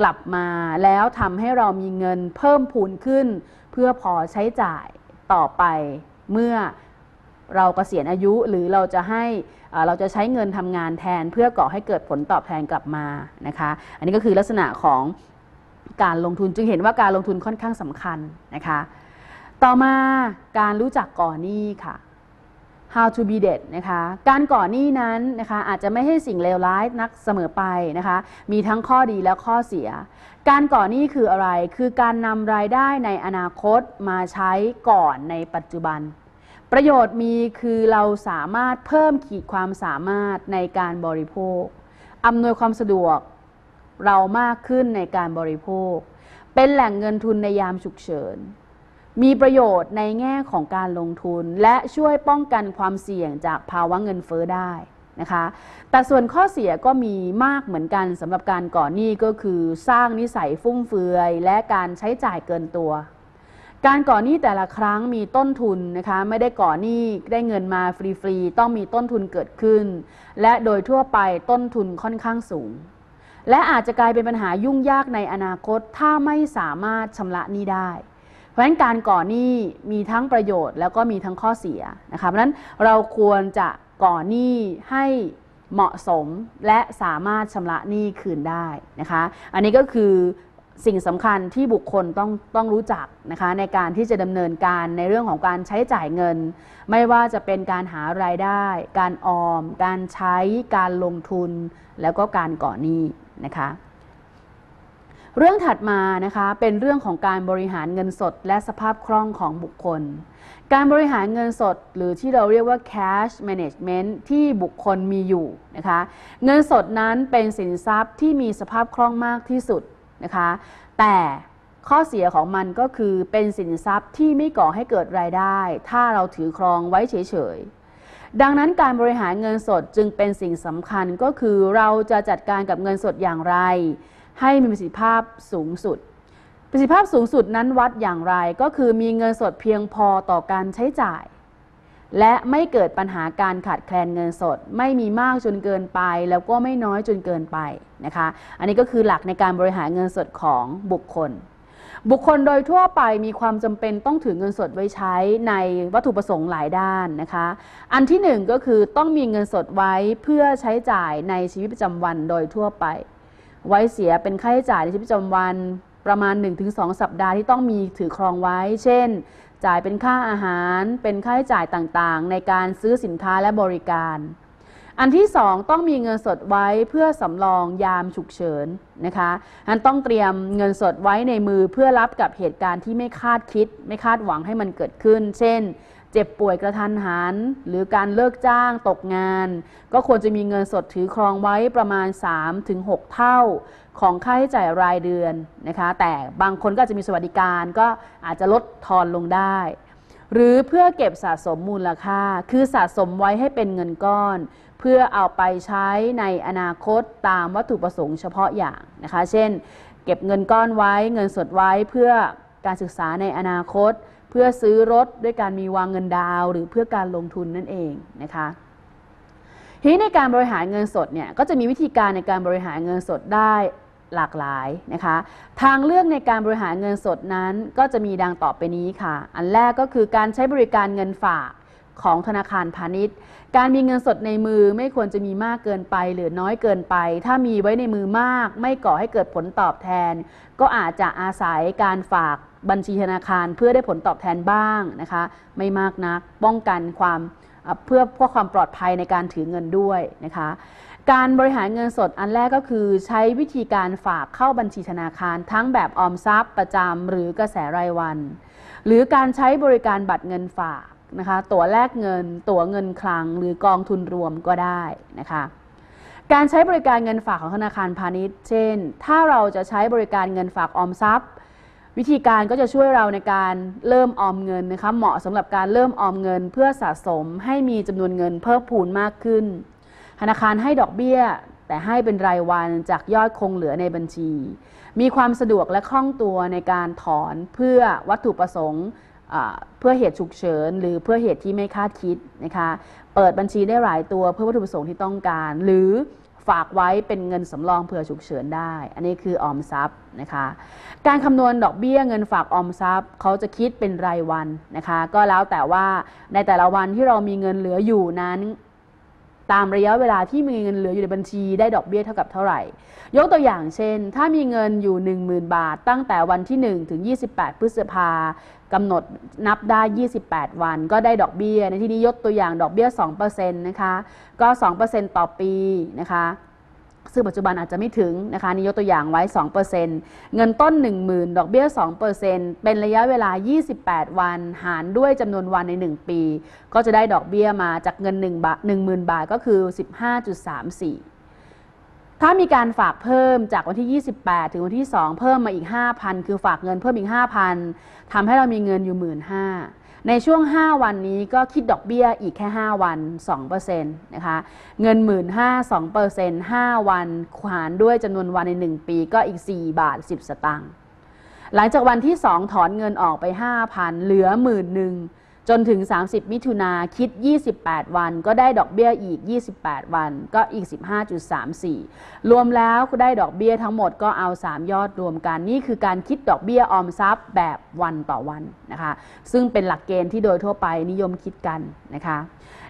กลับมา แล้วทำให้เรามีเงินเพิ่มพูนขึ้น เพื่อพอใช้จ่ายต่อไปเมื่อเรากเกษียณอายุ หรือเราจะให้เราจะใช้เงินทำงานแทน เพื่อก่อให้เกิดผลตอบแทนกลับมานะคะอันนี้ก็คือลักษณะของการลงทุนจึงเห็นว่าการลงทุนค่อนข้างสำคัญนะคะ ต่อมาการรู้จักก่อนหนี้ค่ะ how to be debt นะคะ การก่อนหนี้นั้นนะคะอาจจะไม่ให้สิ่งเลวร้ายนักเสมอไปนะคะ มีทั้งข้อดีและข้อเสีย การก่อนหนี้คืออะไร คือการนำรายได้ในอนาคตมาใช้ก่อนในปัจจุบัน ประโยชน์มีคือเราสามารถเพิ่มขีดความสามารถในการบริโภค อำนวยความสะดวกเรามากขึ้นในการบริโภค เป็นแหล่งเงินทุนในยามฉุกเฉิน มีประโยชน์ในแง่ของการลงทุนและช่วยป้องกันความเสี่ยงจากภาวะเงินเฟ้อได้นะคะแต่ส่วนข้อเสียก็มีมากเหมือนกันสำหรับการก่อหนี้ก็คือ สร้างนิสัยฟุ่มเฟือย และการใช้จ่ายเกินตัว การก่อหนี้แต่ละครั้งมีต้นทุนนะคะไม่ได้ก่อหนี้ได้เงินมาฟรีๆต้องมีต้นทุนเกิดขึ้น และโดยทั่วไปต้นทุนค่อนข้างสูงและอาจจะกลายเป็นปัญหายุ่งยากในอนาคตถ้าไม่สามารถชำระหนี้ได้ เพราะฉะนั้นการก่อหนี้มีทั้งประโยชน์ แล้วก็มีทั้งข้อเสียนะคะเพราะนั้นเราควรจะก่อหนี้ให้เหมาะสมและสามารถชำระหนี้คืนได้นะคะ อันนี้ก็คือสิ่งสำคัญที่บุคคลต้องต้องรู้จักนะคะในการที่จะดำเนินการในเรื่องของการใช้จ่ายเงิน ไม่ว่าจะเป็นการหารายได้ การออม การใช้การลงทุนแล้วก็การก่อหนี้นะคะเรื่องถัดมานะคะเป็นเรื่องของการบริหารเงินสด และสภาพคล่องของบุคคล การบริหารเงินสดหรือที่เราเรียกว่า cash management ที่บุคคลมีอยู่นะคะเงินสดนั้นเป็นสินทรัพย์ที่มีสภาพคล่องมากที่สุดนะคะแต่ข้อเสียของมันก็คือเป็นสินทรัพย์ที่ไม่ก่อให้เกิดรายได้ถ้าเราถือครองไว้เฉยดังนั้นการบริหารเงินสดจึงเป็นสิ่งสำคัญก็คือเราจะจัดการกับเงินสดอย่างไรให้มีประสิทธิภาพสูงสุด ประสิทธิภาพสูงสุดนั้นวัดอย่างไรก็คือมีเงินสดเพียงพอต่อการใช้จ่าย และไม่เกิดปัญหาการขาดแคลนเงินสดไม่มีมากจนเกินไป แล้วก็ไม่น้อยจนเกินไปนะคะ อันนี้ก็คือหลักในการบริหารเงินสดของบุคคลบุคคลโดยทั่วไปมีความจำเป็นต้องถือเงินสดไว้ใช้ในวัตถุประสงค์หลายด้านนะคะ อันที่1ก็คือต้องมีเงินสดไว้เพื่อใช้จ่ายในชีวิตประจำวันโดยทั่วไป ไว้เสียเป็นค่าใช้จ่ายในชีวิตประจำวันประมาณ 1-2 สัปดาห์ที่ต้องมีถือครองไว้ เช่น จ่ายเป็นค่าอาหาร เป็นค่าใช้จ่ายต่าง ๆ ในการซื้อสินค้าและบริการอันที่ 2 ต้องมีเงินสดไว้ เพื่อสำรองยามฉุกเฉินนะคะอันต้องเตรียมเงินสดไว้ ในมือเพื่อรับกับเหตุการณ์ที่ไม่คาดคิด ไม่คาดหวังให้มันเกิดขึ้น เช่น เจ็บป่วยกระทันหัน หรือการเลิกจ้างตกงาน ก็ควรจะมีเงินสดถือครองไว้ประมาณ 3-6 เท่าของค่าใช้จ่ายรายเดือนนะคะแต่บางคนก็จะมีสวัสดิการก็อาจจะลดทอนลงได้ หรือเพื่อเก็บสะสมมูลค่า คือสะสมไว้ให้เป็นเงินก้อนเพื่อเอาไปใช้ในอนาคตตามวัตถุประสงค์เฉพาะอย่างนะคะ เช่น เก็บเงินก้อนไว้ เงินสดไว้เพื่อการศึกษาในอนาคต เพื่อซื้อรถด้วยการมีวางเงินดาวหรือเพื่อการลงทุนนั่นเองนะคะทีนี้ในการบริหารเงินสดเนี่ยก็จะมีวิธีการในการบริหารเงินสดได้หลากหลายนะคะ ทางเลือกในการบริหารเงินสดนั้นก็จะมีดังต่อไปนี้ค่ะ อันแรกก็คือการใช้บริการเงินฝากของธนาคารพาณิชย์ การมีเงินสดในมือไม่ควรจะมีมากเกินไปหรือน้อยเกินไป ถ้ามีไว้ในมือมาก ไม่ก่อให้เกิดผลตอบแทน ก็อาจจะอาศัยการฝากบัญชีธนาคาร เพื่อได้ผลตอบแทนบ้างนะคะ ไม่มากนัก ป้องกันความเพื่อเพื่อความปลอดภัยในการถือเงินด้วยนะคะ การบริหารเงินสดอันแรกก็คือใช้วิธีการฝากเข้าบัญชีธนาคาร ทั้งแบบออมทรัพย์ประจำหรือกระแสรายวัน หรือการใช้บริการบัตรเงินฝากนะคะตั๋วแลกเงิน ตั๋วเงินคลังหรือกองทุนรวมก็ได้นะคะการใช้บริการเงินฝากของธนาคารพาณิชย์ เช่น ถ้าเราจะใช้บริการเงินฝากออมทรัพย์ วิธีการก็จะช่วยเราในการเริ่มออมเงินนะคะเหมาะสำหรับการเริ่มออมเงินเพื่อสะสม ให้มีจำนวนเงินเพิ่มพูนมากขึ้น ธนาคารให้ดอกเบี้ย แต่ให้เป็นรายวันจากยอดคงเหลือในบัญชี มีความสะดวกและคล่องตัวในการถอนเพื่อวัตถุประสงค์เพื่อเหตุฉุกเฉิน หรือเพื่อเหตุที่ไม่คาดคิดนะคะ เปิดบัญชีได้หลายตัวเพื่อวัตถุประสงค์ที่ต้องการ หรือฝากไว้เป็นเงินสำรองเผื่อฉุกเฉินได้ อันนี้คือออมทรัพย์นะคะ การคำนวณดอกเบี้ยเงินฝากออมทรัพย์เขาจะคิดเป็นรายวันนะคะก็แล้วแต่ว่าในแต่ละวันที่เรามีเงินเหลืออยู่นั้น ตามระยะเวลาที่มีเงินเหลืออยู่ในบัญชีได้ดอกเบี้ยเท่ากับเท่าไหร่ ยกตัวอย่างเช่น ถ้ามีเงินอยู่ 10,000 บาท ตั้งแต่วันที่1ถึง28 พฤษภากำหนดนับได้ 28 วัน ก็ได้ดอกเบี้ย ในที่นี้ยกตัวอย่างดอกเบี้ย2%นะคะก็ 2%ต่อปีนะคะซึ่งปัจจุบันอาจจะไม่ถึงนะคะนี่ยกตัวอย่างไว้ 2%เงินต้น 10,000 ดอกเบี้ย 2%เป็นระยะเวลา 28 วันหารด้วยจำนวนวันใน 1 ปี ก็จะได้ดอกเบี้ยมาจากเงิน1บาท10,000 บาทก็คือ 15.34ถ้ามีการฝากเพิ่มจากวันที่ 28 ถึงวันที่ 2 เพิ่มมาอีก 5,000 คือฝากเงินเพิ่มอีก 5,000 ทำให้เรามีเงินอยู่ 1 5ื่นในช่วง 5 วันนี้ก็คิดดอกเบี้ยอีกแค่ 5 วัน2%นะคะ เงิน 1 5ื่น2% 5 วันขวานด้วยจำนวนวันใน 1 ปีก็อีก 4 บาท 10 สตางค์ หลังจากวันที่ 2 ถอนเงินออกไป 5,000 เหลือหมื่นหนึ่งจนถึง 30 มิถุนา คิด 28 วัน ก็ได้ดอกเบี้ย อีก 28 วัน ก็อีก 15.34 รวมแล้วก็ได้ดอกเบี้ย ทั้งหมดก็เอา 3 ยอดรวมกัน นี่คือการคิดดอกเบี้ย ออม ทรัพย์แบบวันต่อวันนะคะ ซึ่งเป็นหลักเกณฑ์ที่โดยทั่วไปนิยมคิดกันนะคะ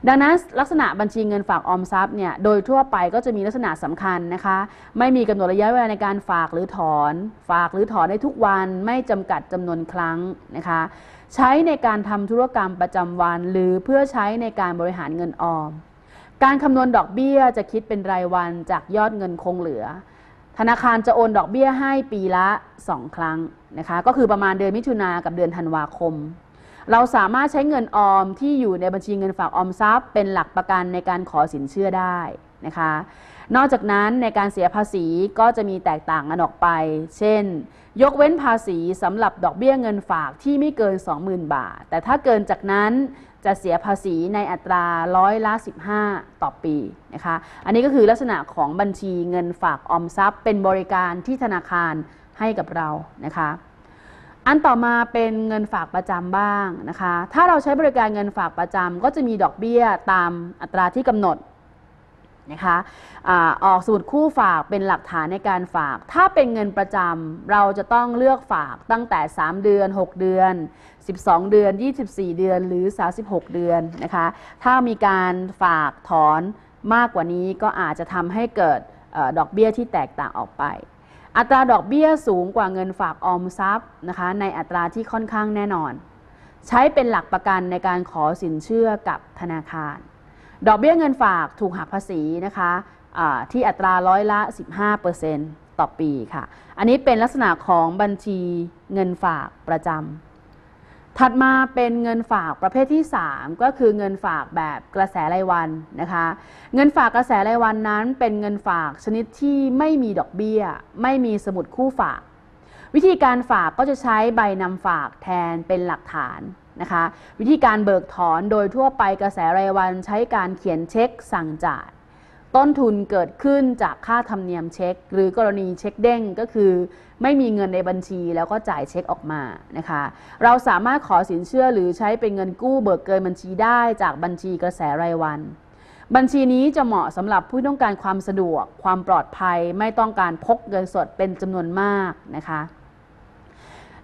ดังนั้นลักษณะบัญชีเงินฝาก ออม ทรัพย์เนี่ย โดยทั่วไปก็จะมีลักษณะสำคัญนะคะ ไม่มีกำหนดระยะเวลาในการฝากหรือถอน ฝากหรือถอนได้ทุกวัน ไม่จำกัดจำนวนครั้งนะคะใช้ในการทำธุรกรรมประจำวัน หรือเพื่อใช้ในการบริหารเงินออม การคำนวณดอกเบี้ยจะคิดเป็นรายวันจากยอดเงินคงเหลือ ธนาคารจะโอนดอกเบี้ยให้ปีละ 2 ครั้งนะคะก็คือประมาณเดือนมิถุนากับเดือนธันวาคม เราสามารถใช้เงินออม ที่อยู่ในบัญชีเงินฝากออมทรัพย์เป็นหลักประกันในการขอสินเชื่อได้นะคะ นอกจากนั้นในการเสียภาษีก็จะมีแตกต่างกันออกไป เช่นยกเว้นภาษีสำหรับดอกเบี้ยเงินฝากที่ไม่เกิน 20,000 บาท แต่ถ้าเกินจากนั้นจะเสียภาษีในอัตราร้อยละ15ต่อปีนะคะอันนี้ก็คือลักษณะของบัญชีเงินฝากออมทรัพย์เป็นบริการที่ธนาคารให้กับเรานะคะ อันต่อมาเป็นเงินฝากประจำบ้างนะคะถ้าเราใช้บริการเงินฝากประจำก็จะมีดอกเบี้ยตามอัตราที่กำหนดนะคะอะออกสูตรคู่ฝากเป็นหลักฐานในการฝาก ถ้าเป็นเงินประจำเราจะต้องเลือกฝากตั้งแต่ 3 เดือน 6 เดือน 12 เดือน 24 เดือนหรือ36เดือนนะคะ ถ้ามีการฝากถอนมากกว่านี้ก็อาจจะทำให้เกิดอดอกเบี้ยที่แตกต่างออกไป อัตราดอกเบี้ยสูงกว่าเงินฝากออมทรัพย์นะคะในอัตราที่ค่อนข้างแน่นอน ใช้เป็นหลักประกันในการขอสินเชื่อกับธนาคารดอกเบี้ยเงินฝากถูกหักภาษีนะคะที่อัตราร้อยละ 15%ต่อปีค่ะ อันนี้เป็นลักษณะของบัญชีเงินฝากประจำถัดมาเป็นเงินฝากประเภทที่ 3 ก็คือเงินฝากแบบกระแสรายวันนะคะ เงินฝากกระแสรายวันนั้น เป็นเงินฝากชนิดที่ไม่มีดอกเบี้ยไม่มีสมุดคู่ฝาก วิธีการฝากก็จะใช้ใบนำฝากแทนเป็นหลักฐานนะคะวิธีการเบิกถอนโดยทั่วไปกระแสรายวัน ใช้การเขียนเช็คสั่งจ่ายต้นทุนเกิดขึ้นจากค่าธรรมเนียมเช็ค หรือกรณีเช็คเด้งก็คือ ไม่มีเงินในบัญชีแล้วก็จ่ายเช็คออกมานะคะ เราสามารถขอสินเชื่อหรือใช้เป็นเงินกู้เบิกเกินบัญชีได้จากบัญชีกระแสรายวัน บัญชีนี้จะเหมาะสำหรับผู้ต้องการความสะดวกความปลอดภัย ไม่ต้องการพกเงินสดเป็นจำนวนมากนะคะ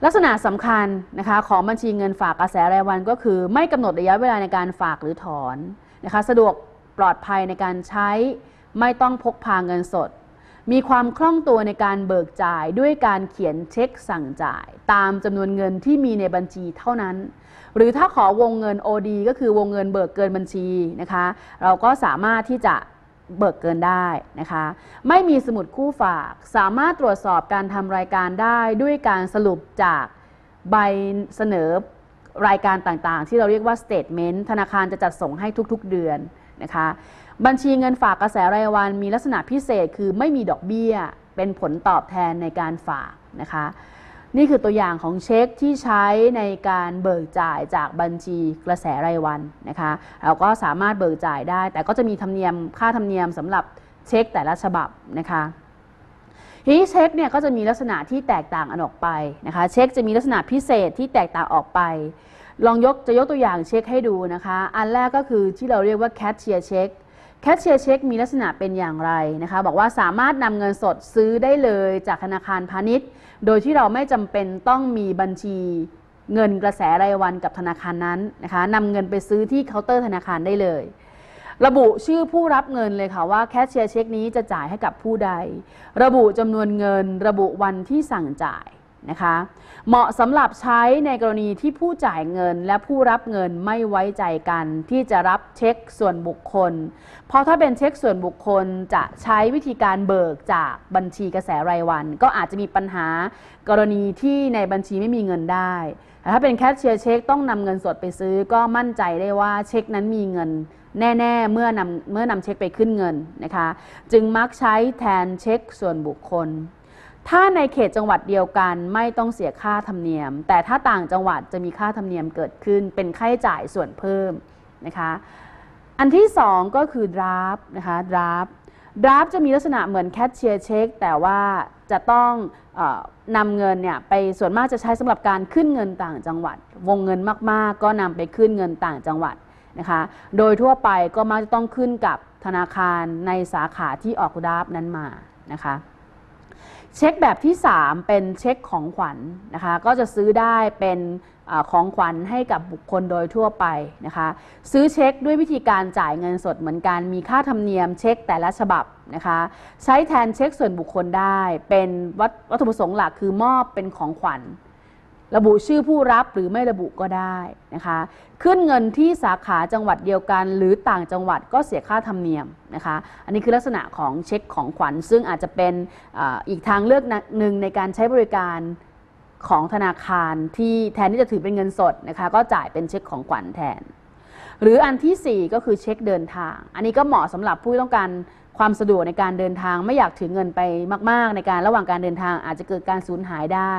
ลักษณะสำคัญนะคะของบัญชีเงินฝากกระแสรายวัน ก็คือไม่กำหนดระยะเวลาในการฝากหรือถอนนะคะ สะดวกปลอดภัยในการใช้ ไม่ต้องพกพาเงินสด มีความคล่องตัวในการเบิกจ่ายด้วยการเขียนเช็คสั่งจ่าย ตามจำนวนเงินที่มีในบัญชีเท่านั้น หรือถ้าขอวงเงิน OD ก็คือวงเงินเบิกเกินบัญชีนะคะ เราก็สามารถที่จะเบิกเกินได้นะคะไม่มีสมุดคู่ฝากสามารถตรวจสอบการทำรายการได้ด้วยการสรุปจากใบเสนอรายการต่างๆ ที่เราเรียกว่า statement ธนาคารจะจัดส่งให้ทุก ๆ เดือนนะคะ บัญชีเงินฝากกระแสรายวันมีลักษณะพิเศษคือไม่มีดอกเบี้ยเป็นผลตอบแทนในการฝากนะคะนี่คือตัวอย่างของเช็คที่ใช้ในการเบิกจ่ายจากบัญชีกระแสรายวันนะคะเราก็สามารถเบิกจ่ายได้ แต่ก็จะมีธรรมเนียมค่าธรรมเนียมสำหรับเช็คแต่ละฉบับนะคะทีนี้เช็คเนี่ยก็จะมีลักษณะที่แตกต่างออกไปนะคะเช็คจะมีลักษณะพิเศษที่แตกต่างออกไป ลองยกจะยกตัวอย่างเช็คให้ดูนะคะ อันแรกก็คือที่เราเรียกว่าแคชเชียร์เช็คแคชเชียร์เช็ค มีลักษณะเป็นอย่างไรนะคะ บอกว่าสามารถนำเงินสดซื้อได้เลยจากธนาคารพาณิชย์ โดยที่เราไม่จำเป็นต้องมีบัญชีเงินกระแสรายวันกับธนาคารนั้นนะคะนำเงินไปซื้อที่เคาน์เตอร์ธนาคารได้เลย ระบุชื่อผู้รับเงินเลยค่ะว่าแคชเชียร์เช็คนี้จะจ่ายให้กับผู้ใด ระบุจำนวนเงิน ระบุวันที่สั่งจ่ายนะคะเหมาะสำหรับใช้ในกรณีที่ผู้จ่ายเงิน และผู้รับเงินไม่ไว้ใจกัน ที่จะรับเช็คส่วนบุคคล เพราะถ้าเป็นเช็คส่วนบุคคลจะใช้วิธีการเบิกจากบัญชีกระแสรายวัน ก็อาจจะมีปัญหากรณีที่ในบัญชีไม่มีเงินได้แต่ถ้าเป็นแคชเชียร์เช็ค ต้องนำเงินสดไปซื้อก็มั่นใจได้ว่าเช็คนั้นมีเงิน แน่ๆเมื่อนำเมื่อนำเช็คไปขึ้นเงินนะคะจึงมักใช้แทนเช็คส่วนบุคคลถ้าในเขตจังหวัดเดียวกันไม่ต้องเสียค่าธรรมเนียม แต่ถ้าต่างจังหวัดจะมีค่าธรรมเนียมเกิดขึ้น เป็นค่าใช้จ่ายส่วนเพิ่มนะคะ อันที่2ก็คือดราฟนะคะดราฟดราฟจะมีลักษณะเหมือนแคชเชียร์เช็คแต่ว่าจะต้องออนำเงินเนี่ยไปส่วนมากจะใช้สำหรับการขึ้นเงินต่างจังหวัด วงเงินมากๆ ก็นำไปขึ้นเงินต่างจังหวัดนะคะ โดยทั่วไปก็มักจะต้องขึ้นกับธนาคารในสาขาที่ออกดราฟนั้นมานะคะเช็คแบบที่ 3 เป็นเช็คของขวัญนนะคะก็จะซื้อได้เป็นอของขวัญให้กับบุคคลโดยทั่วไปนะคะซื้อเช็คด้วยวิธีการจ่ายเงินสดเหมือนกัน มีค่าธรรมเนียมเช็คแต่ละฉบับนะคะใช้แทนเช็คส่วนบุคคลได้เป็นวัตถุประสงค์หลักคือมอบเป็นของขวัญระบุชื่อผู้รับหรือไม่ระบุก็ได้นะคะขึ้นเงินที่สาขาจังหวัดเดียวกัน หรือต่างจังหวัดก็เสียค่าธรรมเนียมนะคะอันนี้คือลักษณะของเช็คของขวัญซึ่งอาจจะเป็นอีกทางเลือกหนึ่งในการใช้บริการของธนาคารที่แทนที่จะถือเป็นเงินสดนะคะก็จ่ายเป็นเช็คของขวัญแทน หรืออันที่ 4 ก็คือเช็คเดินทาง อันนี้ก็เหมาะสำหรับผู้ต้องการความสะดวกในการเดินทาง ไม่อยากถือเงินไปมากๆ ในการระหว่างการเดินทางอาจจะเกิดการสูญหายได้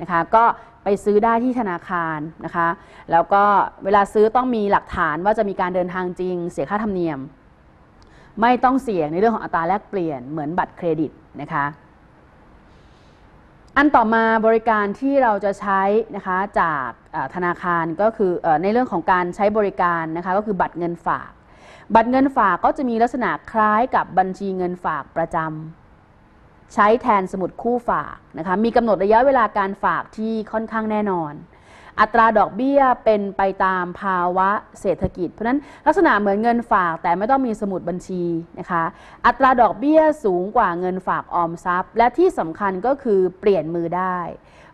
นะคะก็ไปซื้อได้ที่ธนาคารนะคะ แล้วก็เวลาซื้อต้องมีหลักฐานว่าจะมีการเดินทางจริง เสียค่าธรรมเนียม ไม่ต้องเสี่ยงในเรื่องของอัตราแลกเปลี่ยนเหมือนบัตรเครดิตนะคะ อันต่อมาบริการที่เราจะใช้นะคะจากธนาคารก็คือในเรื่องของการใช้บริการนะคะก็คือบัตรเงินฝาก บัตรเงินฝากก็จะมีลักษณะคล้ายกับบัญชีเงินฝากประจำใช้แทนสมุดคู่ฝากนะคะ มีกำหนดระยะเวลาการฝากที่ค่อนข้างแน่นอน อัตราดอกเบี้ยเป็นไปตามภาวะเศรษฐกิจ เพราะนั้นลักษณะเหมือนเงินฝากแต่ไม่ต้องมีสมุดบัญชีนะคะ อัตราดอกเบี้ยสูงกว่าเงินฝากออมทรัพย์ และที่สำคัญก็คือเปลี่ยนมือได้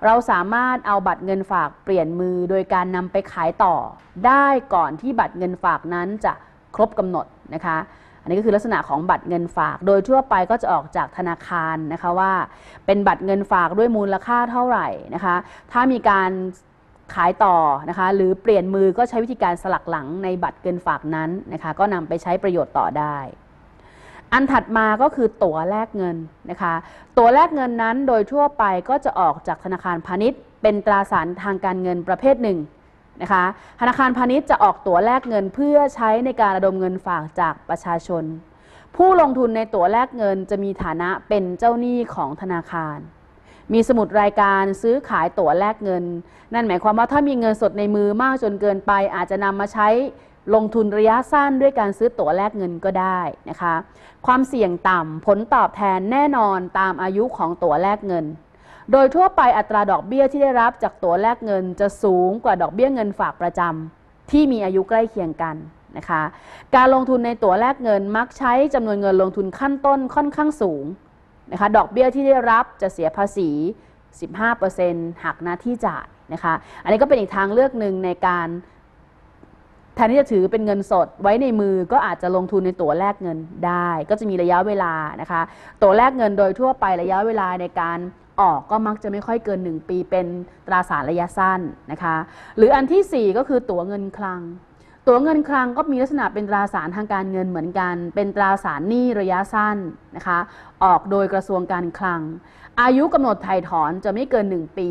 เราสามารถเอาบัตรเงินฝากเปลี่ยนมือโดยการนำไปขายต่อ ได้ก่อนที่บัตรเงินฝากนั้นจะครบกำหนดนะคะันนี้ก็คือลักษณะของบัตรเงินฝาก โดยทั่วไปก็จะออกจากธนาคารนะคะว่าเป็นบัตรเงินฝากด้วยมูลค่าเท่าไหร่นะคะถ้ามีการขายต่อนะคะหรือเปลี่ยนมือก็ใช้วิธีการสลักหลังในบัตรเงินฝากนั้นนะคะก็นำไปใช้ประโยชน์ต่อได้ อันถัดมาก็คือตั๋วแลกเงินนะคะตั๋วแลกเงินนั้นโดยทั่วไปก็จะออกจากธนาคารพาณิชย์ เป็นตราสารทางการเงินประเภทหนึ่งนะคะธนาคารพาณิชย์จะออกตั๋วแลกเงินเพื่อใช้ในการระดมเงินฝากจากประชาชน ผู้ลงทุนในตั๋วแลกเงิน จะมีฐานะเป็นเจ้าหนี้ของธนาคาร มีสมุดรายการซื้อขายตั๋วแลกเงิน นั่นหมายความว่าถ้ามีเงินสดในมือมากจนเกินไป อาจจะนำมาใช้ลงทุนระยะสั้นด้วยการซื้อตั๋วแลกเงินก็ได้นะคะความเสี่ยงต่ำผลตอบแทนแน่นอนตามอายุของตั๋วแลกเงินโดยทั่วไปอัตราดอกเบี้ยที่ได้รับจากตัวแลกเงินจะสูงกว่าดอกเบี้ยเงินฝากประจำที่มีอายุใกล้เคียงกันนะคะ การลงทุนในตัวแลกเงินมักใช้จำนวนเงินลงทุนขั้นต้นค่อนข้างสูงนะคะดอกเบี้ยที่ได้รับจะเสียภาษี 15%หักหน้าที่จ่ายนะคะอันนี้ก็เป็นอีกทางเลือกหนึ่งในการ แทนที่จะถือเป็นเงินสดไว้ในมือก็อาจจะลงทุนในตัวแลกเงินได้ ก็จะมีระยะเวลานะคะตัวแลกเงินโดยทั่วไประยะเวลาในการออกก็มักจะไม่ค่อยเกิน 1 ปีเป็นตราสารระยะสั้นนะคะ หรืออันที่ 4 ก็คือตั๋วเงินคลัง ตั๋วเงินคลังก็มีลักษณะเป็นตราสารทางการเงินเหมือนกัน เป็นตราสารหนี้ระยะสั้นนะคะออกโดยกระทรวงการคลัง อายุกำหนดถ่ายถอนจะไม่เกิน 1 ปี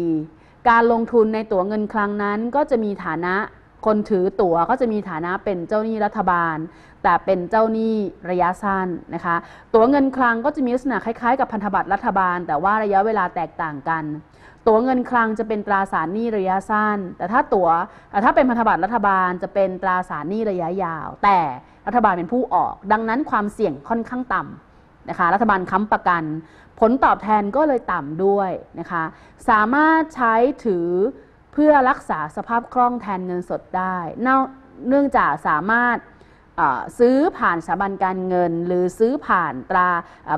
การลงทุนในตั๋วเงินคลังนั้นก็จะมีฐานะคนถือตั๋วก็จะมีฐานะเป็นเจ้าหนี้รัฐบาล แต่เป็นเจ้าหนี้ระยะสั้นนะคะตั๋วเงินคลังก็จะมีลักษณะคล้ายๆ กับพันธบัตรรัฐบาล แต่ว่าระยะเวลาแตกต่างกัน ตั๋วเงินคลังจะเป็นตราสารหนี้ระยะสั้น แต่ถ้าตัว๋วถ้าเป็นพันธบัตรรัฐบาลจะเป็นตราสารหนี้ระยะยาว แต่รัฐบาลเป็นผู้ออก ดังนั้นความเสี่ยงค่อนข้างต่ำนะคะรัฐบาลค้ำประกัน ผลตอบแทนก็เลยต่ำด้วยนะคะสามารถใช้ถือเพื่อรักษาสภาพคล่องแทนเงินสดได้ เนื่องจากสามารถซื้อผ่านสถาบันการเงิน หรือซื้อผ่านตรา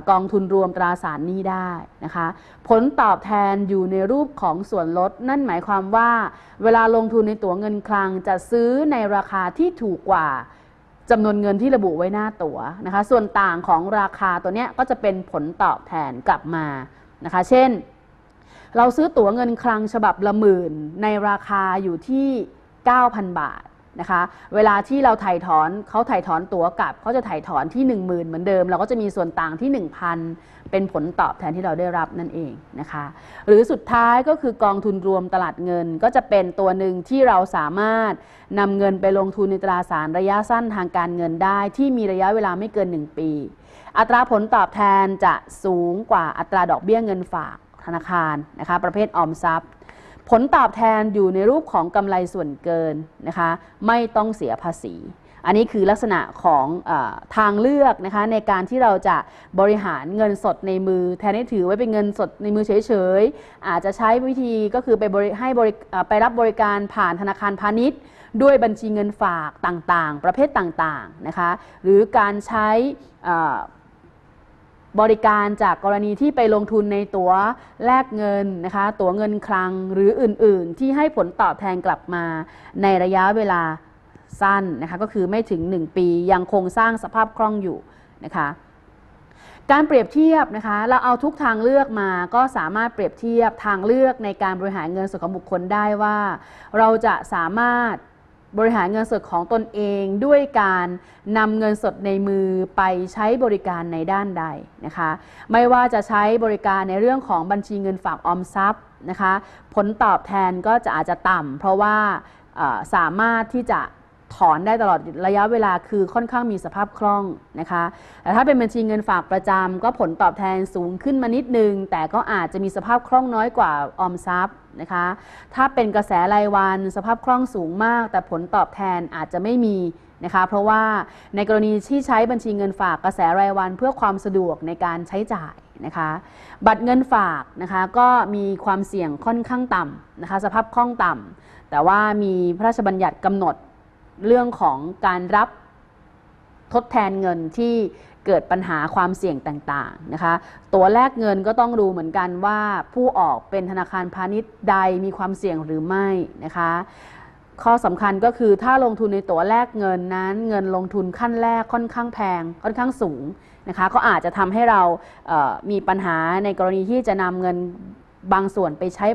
กองทุนรวมตราสารหนี้ได้นะคะผลตอบแทนอยู่ในรูปของส่วนลด นั่นหมายความว่าเวลาลงทุนในตั๋วเงินคลัง จะซื้อในราคาที่ถูกกว่าจำนวนเงินที่ระบุไว้หน้าตั๋วนะคะส่วนต่างของราคาตัวนี้ก็จะเป็นผลตอบแทนกลับมานะคะเช่นเราซื้อตั๋วเงินคลังฉบับละหมื่นในราคาอยู่ที่ 9,000บาทนะคะเวลาที่เราถ่ายถอนเขาถ่ายถอนตั๋วกลับเขาจะถ่ายถอนที่ 10,000 เหมือนเดิมเราก็จะมีส่วนต่างที่1,000เป็นผลตอบแทนที่เราได้รับนั่นเองนะคะหรือสุดท้ายก็คือกองทุนรวมตลาดเงินก็จะเป็นตัวหนึ่งที่เราสามารถนำเงินไปลงทุนในตราสารระยะสั้นทางการเงินได้ที่มีระยะเวลาไม่เกิน 1 ปี อัตราผลตอบแทนจะสูงกว่าอัตราดอกเบี้ยเงินฝากธนาคารนะคะประเภทออมทรัพย์ ผลตอบแทนอยู่ในรูปของกำไรส่วนเกินนะคะไม่ต้องเสียภาษี อันนี้คือลักษณะของอทางเลือกนะคะในการที่เราจะบริหารเงินสดในมือแทนที่ถือไว้เป็นเงินสดในมือเฉยๆ อาจจะใช้วิธีก็คือไปบริให้บริไปรับบริการผ่านธนาคารพาณิชย์ ด้วยบัญชีเงินฝากต่างๆ ประเภทต่างๆนะคะหรือการใช้บริการจากกรณีที่ไปลงทุนในตั๋วแลกเงินนะคะตั๋วเงินคลังหรืออื่นๆ ที่ให้ผลตอบแทนกลับมาในระยะเวลาสั้นนะคะก็คือไม่ถึง 1 ปี ยังคงสร้างสภาพคล่องอยู่นะคะ การเปรียบเทียบนะคะ เราเอาทุกทางเลือกมาก็สามารถเปรียบเทียบทางเลือกในการบริหารเงินส่วนของบุคคลได้ว่าเราจะสามารถบริหารเงินสดของตนเองด้วยการนำเงินสดในมือไปใช้บริการในด้านใดนะคะไม่ว่าจะใช้บริการในเรื่องของบัญชีเงินฝากออมทรัพย์นะคะผลตอบแทนก็จะอาจจะต่ำเพราะว่าสามารถที่จะถอนได้ตลอดระยะเวลาคือค่อนข้างมีสภาพคล่องนะคะแต่ถ้าเป็นบัญชีเงินฝากประจำก็ผลตอบแทนสูงขึ้นมานิดนึง แต่ก็อาจจะมีสภาพคล่องน้อยกว่าออมทรัพย์นะคะถ้าเป็นกระแสรายวัน สภาพคล่องสูงมาก แต่ผลตอบแทนอาจจะไม่มีนะคะเพราะว่าในกรณีที่ใช้บัญชีเงินฝากกระแสรายวันเพื่อความสะดวกในการใช้จ่ายนะคะบัตรเงินฝากนะคะก็มีความเสี่ยงค่อนข้างต่ำนะคะสภาพคล่องต่ำแต่ว่ามีพระราชบัญญัติกำหนดเรื่องของการรับทดแทนเงินที่เกิดปัญหาความเสี่ยงต่างๆนะคะ ตัวแลกเงินก็ต้องดูเหมือนกันว่าผู้ออกเป็นธนาคารพาณิชย์ใดมีความเสี่ยงหรือไม่นะคะ ข้อสำคัญก็คือถ้าลงทุนในตัวแลกเงินนั้น เงินลงทุนขั้นแรกค่อนข้างแพงค่อนข้างสูงนะคะก็อาจจะทำให้เรามีปัญหาในกรณีที่จะนำเงินบางส่วนไปใช้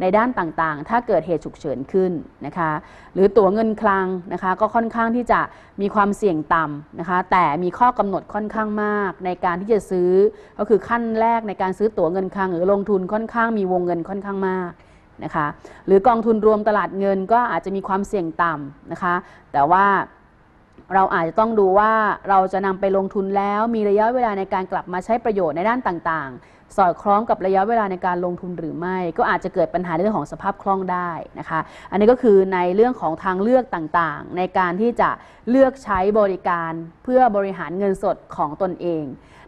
ในด้านต่างๆ ถ้าเกิดเหตุฉุกเฉินขึ้นนะคะ หรือตั๋วเงินคลังนะคะก็ค่อนข้างที่จะมีความเสี่ยงต่ำนะคะ แต่มีข้อกำหนดค่อนข้างมาก ในการที่จะซื้อ ก็คือขั้นแรกในการซื้อตั๋วเงินคลัง หรือลงทุนค่อนข้าง มีวงเงินค่อนข้างมากนะคะ หรือกองทุนรวมตลาดเงินก็อาจจะมีความเสี่ยงต่ำนะคะ แต่ว่าเราอาจจะต้องดูว่าเราจะนำไปลงทุนแล้วมีระยะเวลาในการกลับมาใช้ประโยชน์ในด้านต่างๆสอดคล้องกับระยะเวลาในการลงทุนหรือไม่ ก็อาจจะเกิดปัญหาในเรื่องของสภาพคล่องได้นะคะ อันนี้ก็คือในเรื่องของทางเลือกต่างๆ ในการที่จะเลือกใช้บริการเพื่อบริหารเงินสดของตนเอง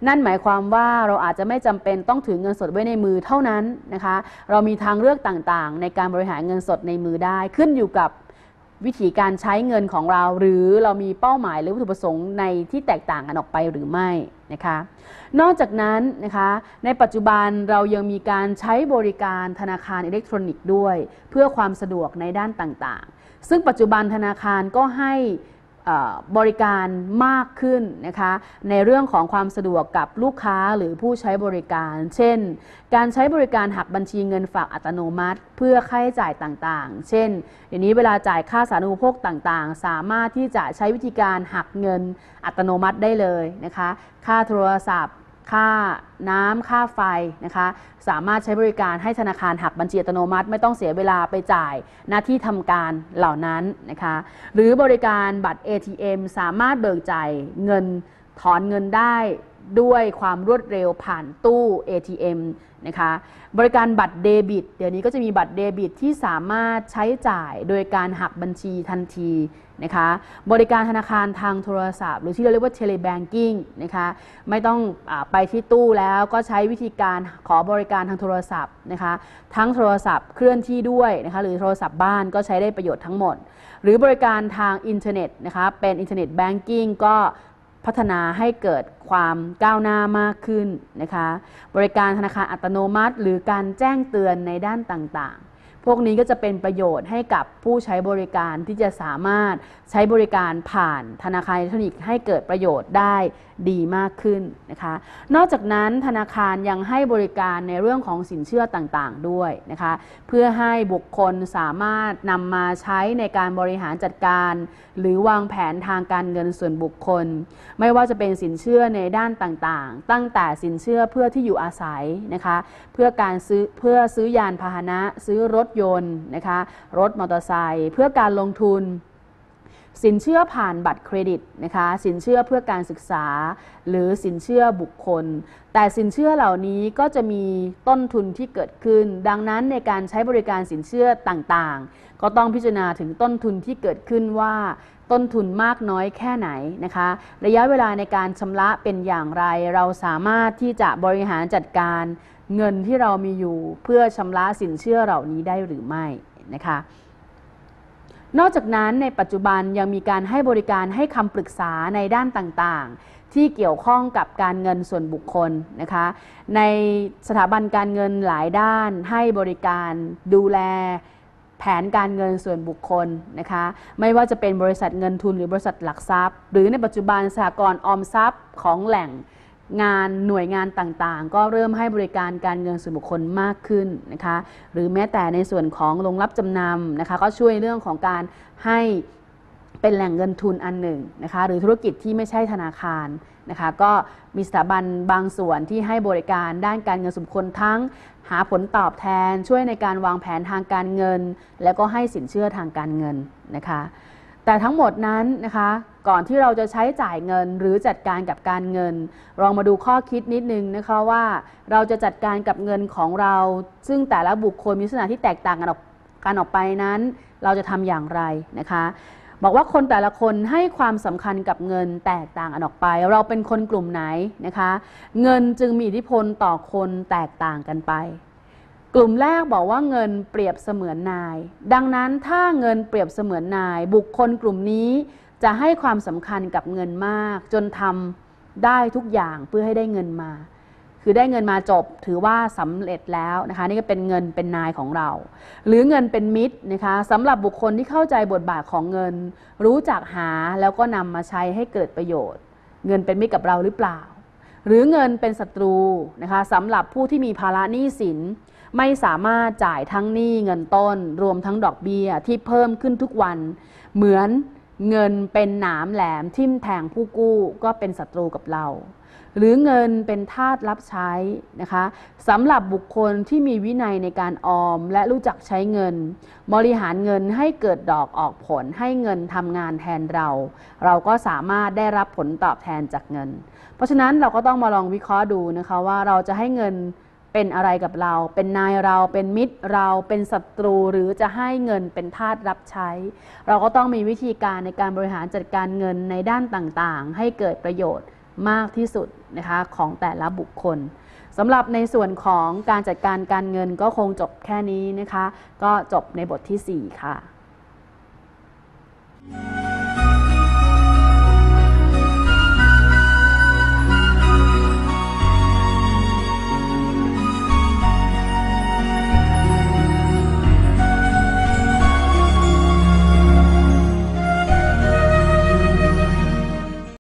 นั่นหมายความว่าเราอาจจะไม่จำเป็นต้องถือเงินสดไว้ในมือเท่านั้นนะคะ เรามีทางเลือกต่างๆ ในการบริหารเงินสดในมือได้ขึ้นอยู่กับวิธีการใช้เงินของเรา หรือเรามีเป้าหมายหรือวัตถุประสงค์ในที่แตกต่างกันออกไปหรือไม่นะคะนอกจากนั้นนะคะในปัจจุบันเรายังมีการใช้บริการธนาคารอิเล็กทรอนิกส์ด้วย เพื่อความสะดวกในด้านต่างๆ ซึ่งปัจจุบันธนาคารก็ให้บริการมากขึ้นนะคะในเรื่องของความสะดวกกับลูกค้าหรือผู้ใช้บริการ เช่น การใช้บริการหักบัญชีเงินฝากอัตโนมัติ เพื่อค่าใช้จ่ายต่างๆ เช่นอย่างนี้เวลาจ่ายค่าสาธารณูปโภคต่างๆ สามารถที่จะใช้วิธีการหักเงินอัตโนมัติได้เลยนะคะค่าโทรศัพท์ค่าน้ำค่าไฟนะคะสามารถใช้บริการให้ธนาคารหักบัญชีอัตโนมัติ ไม่ต้องเสียเวลาไปจ่ายหน้าที่ทำการเหล่านั้นนะคะหรือบริการบัตร ATM สามารถเบิกจ่ายเงินถอนเงินได้ด้วยความรวดเร็วผ่านตู้ ATM นะคะบริการบัตรเดบิต เดี๋ยวนี้ก็จะมีบัตรเดบิตที่สามารถใช้จ่ายโดยการหักบัญชีทันทีนะคะบริการธนาคารทางโทรศัพท์ หรือที่เราเรียกว่าเทเลแบงกิ้งนะคะไม่ต้องอไปที่ตู้แล้วก็ใช้วิธีการขอบริการทางโทรศัพท์นะคะทั้งโทรศัพท์เคลื่อนที่ด้วยนะคะหรือโทรศัพท์บ้านก็ใช้ได้ประโยชน์ทั้งหมด หรือบริการทางอินเทอร์เน็ตนะคะเป็นอินเทอร์เน็ตแบงกิ้งก็พัฒนาให้เกิดความก้าวหน้ามากขึ้นนะคะบริการธนาคารอัตโนมัติ หรือการแจ้งเตือนในด้านต่างพวกนี้ก็จะเป็นประโยชน์ให้กับผู้ใช้บริการที่จะสามารถใช้บริการผ่านธนาคารอิเล็กทรอนิกส์ให้เกิดประโยชน์ได้ดีมากขึ้นนะคะ นอกจากนั้นธนาคารยังให้บริการในเรื่องของสินเชื่อต่างๆด้วยนะคะเพื่อให้บุคคลสามารถนำมาใช้ในการบริหารจัดการ หรือวางแผนทางการเงินส่วนบุคคล ไม่ว่าจะเป็นสินเชื่อในด้านต่างๆ ตั้งแต่สินเชื่อเพื่อที่อยู่อาศัยนะคะเพื่อการซื้อเพื่อซื้อยานพาหนะ ซื้อรถยนต์นะคะรถมอเตอร์ไซค์เพื่อการลงทุนสินเชื่อผ่านบัตรเครดิตนะคะ สินเชื่อเพื่อการศึกษาหรือสินเชื่อบุคคล แต่สินเชื่อเหล่านี้ก็จะมีต้นทุนที่เกิดขึ้น ดังนั้นในการใช้บริการสินเชื่อต่างๆ ก็ต้องพิจารณาถึงต้นทุนที่เกิดขึ้นว่าต้นทุนมากน้อยแค่ไหนนะคะ ระยะเวลาในการชำระเป็นอย่างไรเราสามารถที่จะบริหารจัดการเงินที่เรามีอยู่เพื่อชำระสินเชื่อเหล่านี้ได้หรือไม่นะคะนอกจากนั้นในปัจจุบันยังมีการให้บริการให้คำปรึกษาในด้านต่าง ๆ ที่เกี่ยวข้องกับการเงินส่วนบุคคลนะคะในสถาบันการเงินหลายด้าน ให้บริการดูแลแผนการเงินส่วนบุคคลนะคะไม่ว่าจะเป็นบริษัทเงินทุนหรือบริษัทหลักทรัพย์หรือในปัจจุบันสหกรณ์ออมทรัพย์ของแหล่งงานหน่วยงานต่างๆ ก็เริ่มให้บริการการเงินส่วนบุคคลมากขึ้นนะคะ หรือแม้แต่ในส่วนของลงรับจำนำนะคะ ก็ช่วยเรื่องของการให้เป็นแหล่งเงินทุนอันหนึ่งนะคะ หรือธุรกิจที่ไม่ใช่ธนาคารนะคะ ก็มีสถาบันบางส่วนที่ให้บริการด้านการเงินส่วนบุคคลทั้งหาผลตอบแทน ช่วยในการวางแผนทางการเงิน และก็ให้สินเชื่อทางการเงินนะคะแต่ทั้งหมดนั้นนะคะก่อนที่เราจะใช้จ่ายเงินหรือจัดการกับการเงินลองมาดูข้อคิดนิดนึงนะคะว่าเราจะจัดการกับเงินของเราซึ่งแต่ละบุคคลมีลักษณะที่แตกต่างกันออกกันออกไปนั้น เราจะทำอย่างไรนะคะ บอกว่าคนแต่ละคนให้ความสำคัญกับเงินแตกต่างกันออกไป เราเป็นคนกลุ่มไหนนะคะ เงินจึงมีอิทธิพลต่อคนแตกต่างกันไปกลุ่มแรกบอกว่าเงินเปรียบเสมือนนาย ดังนั้นถ้าเงินเปรียบเสมือนนาย บุคคลกลุ่มนี้จะให้ความสำคัญกับเงินมาก จนทำได้ทุกอย่างเพื่อให้ได้เงินมา คือได้เงินมาจบ ถือว่าสำเร็จแล้วนะคะนี่ก็เป็นเงินเป็นนายของเรา หรือเงินเป็นมิตรนะคะสำหรับบุคคลที่เข้าใจบทบาทของเงิน รู้จักหาแล้วก็นำมาใช้ให้เกิดประโยชน์ เงินเป็นมิตรกับเราหรือเปล่า หรือเงินเป็นศัตรูนะคะสำหรับผู้ที่มีภาระหนี้สินไม่สามารถจ่ายทั้งหนี้เงินต้น รวมทั้งดอกเบี้ยที่เพิ่มขึ้นทุกวัน เหมือนเงินเป็นหนามแหลม ทิ่มแทงผู้กู้ ก็เป็นศัตรูกับเรา หรือเงินเป็นทาสรับใช้นะคะสำหรับบุคคลที่มีวินัยในการออมและรู้จักใช้เงิน บริหารเงินให้เกิดดอกออกผล ให้เงินทำงานแทนเรา เราก็สามารถได้รับผลตอบแทนจากเงิน เพราะฉะนั้นเราก็ต้องมาลองวิเคราะห์ดูนะคะว่าเราจะให้เงินเป็นอะไรกับเรา เป็นนายเรา เป็นมิตร เรา เป็นศัตรู หรือจะให้เงินเป็นทาสรับใช้ เราก็ต้องมีวิธีการในการบริหารจัดการเงินในด้านต่างๆ ให้เกิดประโยชน์มากที่สุดนะคะของแต่ละบุคคลสำหรับในส่วนของการจัดการการเงินก็คงจบแค่นี้นะคะ ก็จบในบทที่ 4 ค่ะ